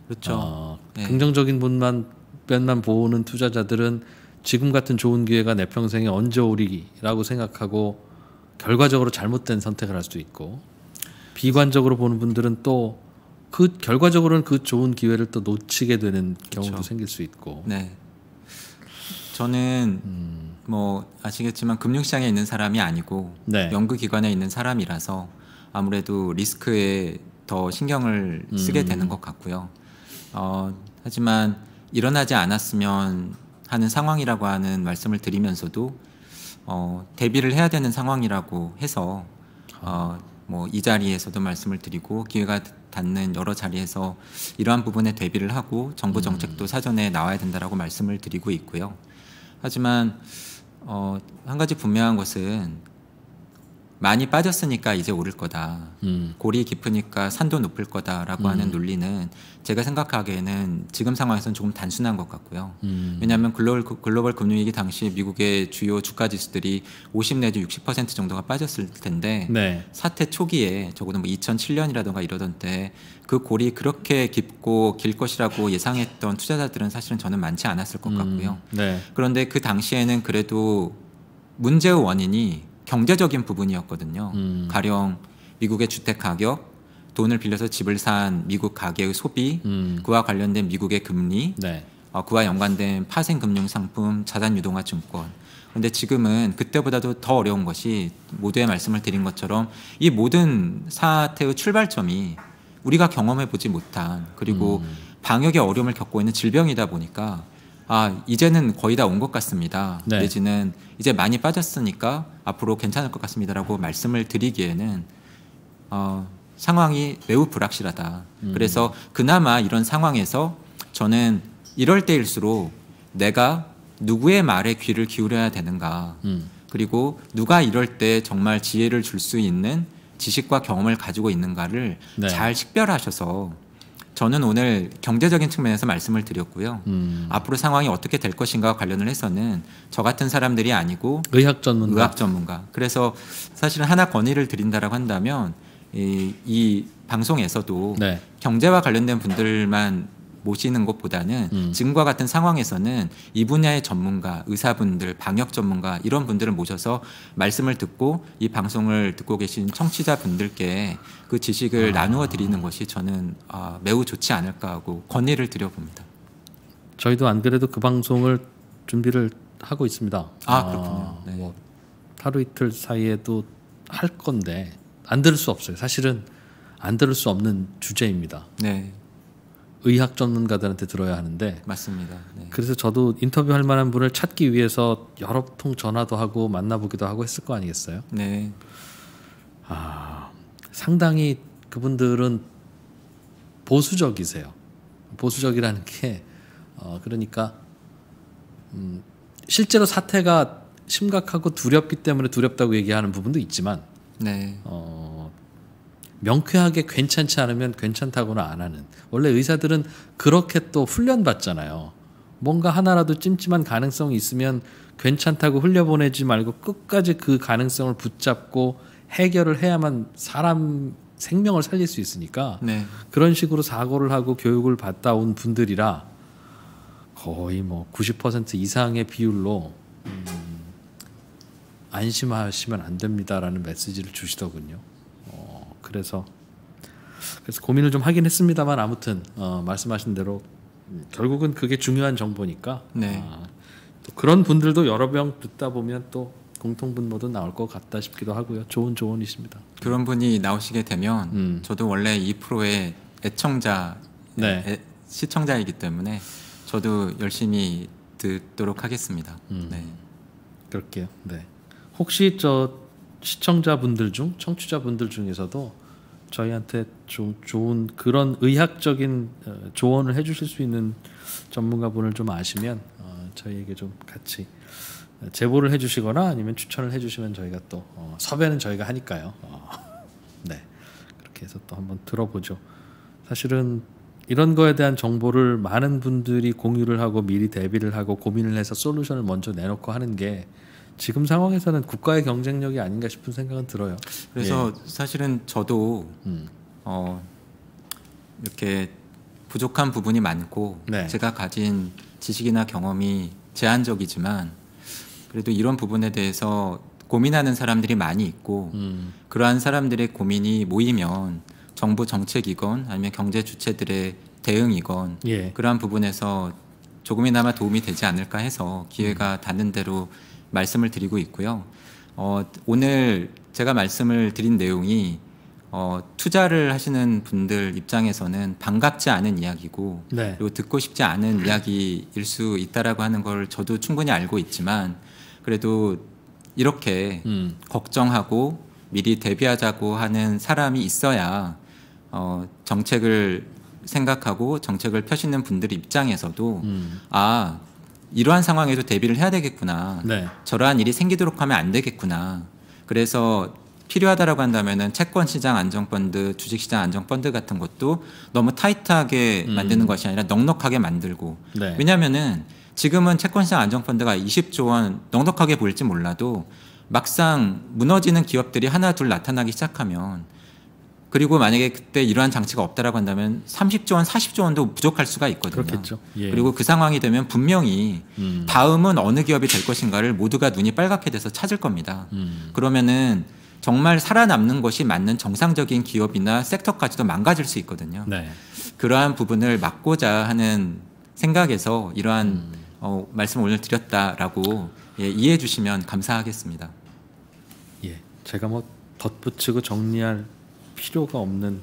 그렇죠. 어, 네. 긍정적인 분만 면만 보는 투자자들은 지금 같은 좋은 기회가 내 평생에 언제 오리라고 생각하고 결과적으로 잘못된 선택을 할 수도 있고 비관적으로 보는 분들은 또 그 결과적으로는 그 좋은 기회를 또 놓치게 되는 경우도 그렇죠. 생길 수 있고. 네. 저는 음. 뭐 아시겠지만 금융시장에 있는 사람이 아니고 네. 연구기관에 있는 사람이라서 아무래도 리스크에 더 신경을 쓰게 음. 되는 것 같고요. 어, 하지만 일어나지 않았으면 하는 상황이라고 하는 말씀을 드리면서도 어, 대비를 해야 되는 상황이라고 해서 어, 뭐이 자리에서도 말씀을 드리고 기회가 닿는 여러 자리에서 이러한 부분에 대비를 하고 정부 음. 정책도 사전에 나와야 된다라고 말씀을 드리고 있고요. 하지만 어, 한 가지 분명한 것은 많이 빠졌으니까 이제 오를 거다. 음. 골이 깊으니까 산도 높을 거다라고 음. 하는 논리는 제가 생각하기에는 지금 상황에서는 조금 단순한 것 같고요. 음. 왜냐하면 글로벌, 글로벌 금융위기 당시 미국의 주요 주가 지수들이 50 내지 60% 정도가 빠졌을 텐데 네. 사태 초기에 적어도 뭐 2007년이라든가 이러던 때 그 골이 그렇게 깊고 길 것이라고 예상했던 투자자들은 사실은 저는 많지 않았을 것 음. 같고요. 네. 그런데 그 당시에는 그래도 문제의 원인이 경제적인 부분이었거든요. 음. 가령 미국의 주택 가격, 돈을 빌려서 집을 산 미국 가계의 소비, 음. 그와 관련된 미국의 금리, 네. 어, 그와 연관된 파생 금융 상품, 자산 유동화 증권. 근데 지금은 그때보다도 더 어려운 것이 모두의 말씀을 드린 것처럼 이 모든 사태의 출발점이 우리가 경험해 보지 못한 그리고 음. 방역의 어려움을 겪고 있는 질병이다 보니까 아 이제는 거의 다 온 것 같습니다. 네. 내지는 이제 많이 빠졌으니까 앞으로 괜찮을 것 같습니다라고 말씀을 드리기에는 어, 상황이 매우 불확실하다. 음. 그래서 그나마 이런 상황에서 저는 이럴 때일수록 내가 누구의 말에 귀를 기울여야 되는가. 음. 그리고 누가 이럴 때 정말 지혜를 줄 수 있는 지식과 경험을 가지고 있는가를 네. 잘 식별하셔서 저는 오늘 경제적인 측면에서 말씀을 드렸고요. 음. 앞으로 상황이 어떻게 될것인가 관련을 해서는 저 같은 사람들이 아니고 의학 전문가, 의학 전문가. 그래서 사실은 하나 권위를 드린다라고 한다면 이, 이 방송에서도 네. 경제와 관련된 분들만 모시는 것보다는 음. 지금과 같은 상황에서는 이 분야의 전문가, 의사분들, 방역 전문가 이런 분들을 모셔서 말씀을 듣고 이 방송을 듣고 계신 청취자분들께 그 지식을 아. 나누어 드리는 것이 저는 아, 매우 좋지 않을까 하고 건의를 드려봅니다. 저희도 안 그래도 그 방송을 준비를 하고 있습니다. 아 그렇군요. 아, 네. 뭐 하루 이틀 사이에도 할 건데 안 들을 수 없어요. 사실은 안 들을 수 없는 주제입니다. 네. 의학 전문가들한테 들어야 하는데 맞습니다. 네. 그래서 저도 인터뷰할 만한 분을 찾기 위해서 여러 통 전화도 하고 만나보기도 하고 했을 거 아니겠어요? 네. 아 상당히 그분들은 보수적이세요. 보수적이라는 게 어, 그러니까 음, 실제로 사태가 심각하고 두렵기 때문에 두렵다고 얘기하는 부분도 있지만 네. 어, 명쾌하게 괜찮지 않으면 괜찮다고는 안 하는 원래 의사들은 그렇게 또 훈련받잖아요. 뭔가 하나라도 찜찜한 가능성이 있으면 괜찮다고 흘려보내지 말고 끝까지 그 가능성을 붙잡고 해결을 해야만 사람 생명을 살릴 수 있으니까 네. 그런 식으로 사고를 하고 교육을 받다 온 분들이라 거의 뭐 90% 이상의 비율로 음 안심하시면 안 됩니다라는 메시지를 주시더군요. 그래서 그래서 고민을 좀 하긴 했습니다만 아무튼 어, 말씀하신 대로 음, 결국은 그게 중요한 정보니까 네. 아, 또 그런 분들도 여러 명 듣다 보면 또 공통 분모도 나올 것 같다 싶기도 하고요. 좋은 조언이십니다. 그런 분이 나오시게 되면 음. 저도 원래 이 프로의 애청자 네. 애, 시청자이기 때문에 저도 열심히 듣도록 하겠습니다. 음. 네. 그럴게요. 네. 혹시 저 시청자분들 중 청취자분들 중에서도 저희한테 좀 좋은 그런 의학적인 어, 조언을 해주실 수 있는 전문가분을 좀 아시면 어, 저희에게 좀 같이 제보를 해주시거나 아니면 추천을 해주시면 저희가 또 어, 섭외는 저희가 하니까요. 네 그렇게 해서 또 한번 들어보죠. 사실은 이런 거에 대한 정보를 많은 분들이 공유를 하고 미리 대비를 하고 고민을 해서 솔루션을 먼저 내놓고 하는 게 지금 상황에서는 국가의 경쟁력이 아닌가 싶은 생각은 들어요. 그래서 예. 사실은 저도 음. 어, 이렇게 부족한 부분이 많고 네. 제가 가진 지식이나 경험이 제한적이지만 그래도 이런 부분에 대해서 고민하는 사람들이 많이 있고 음. 그러한 사람들의 고민이 모이면 정부 정책이건 아니면 경제 주체들의 대응이건 예. 그러한 부분에서 조금이나마 도움이 되지 않을까 해서 기회가 음. 닿는 대로 말씀을 드리고 있고요. 어, 오늘 제가 말씀을 드린 내용이 어, 투자를 하시는 분들 입장에서는 반갑지 않은 이야기고 네. 그리고 듣고 싶지 않은 이야기일 수 있다라고 하는 걸 저도 충분히 알고 있지만 그래도 이렇게 음. 걱정하고 미리 대비하자고 하는 사람이 있어야 어, 정책을 생각하고 정책을 펴시는 분들 입장에서도 음. 아 이러한 상황에도 대비를 해야 되겠구나. 네. 저러한 일이 생기도록 하면 안 되겠구나. 그래서 필요하다라고 한다면은 채권 시장 안정 펀드, 주식 시장 안정 펀드 같은 것도 너무 타이트하게 음. 만드는 것이 아니라 넉넉하게 만들고. 네. 왜냐면은 지금은 채권 시장 안정 펀드가 20조 원 넉넉하게 보일지 몰라도 막상 무너지는 기업들이 하나 둘 나타나기 시작하면 그리고 만약에 그때 이러한 장치가 없다라고 한다면 30조 원, 40조 원도 부족할 수가 있거든요. 그렇겠죠. 예. 그리고 그 상황이 되면 분명히 음. 다음은 어느 기업이 될 것인가를 모두가 눈이 빨갛게 돼서 찾을 겁니다. 음. 그러면은 정말 살아남는 것이 맞는 정상적인 기업이나 섹터까지도 망가질 수 있거든요. 네. 그러한 부분을 막고자 하는 생각에서 이러한 음. 어, 말씀 오늘 드렸다라고 예, 이해해 주시면 감사하겠습니다. 예, 제가 뭐 덧붙이고 정리할 필요가 없는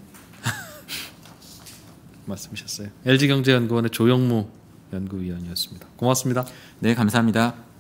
말씀이셨어요. LG경제연구원의 조영무 연구위원이었습니다. 고맙습니다. 네, 감사합니다.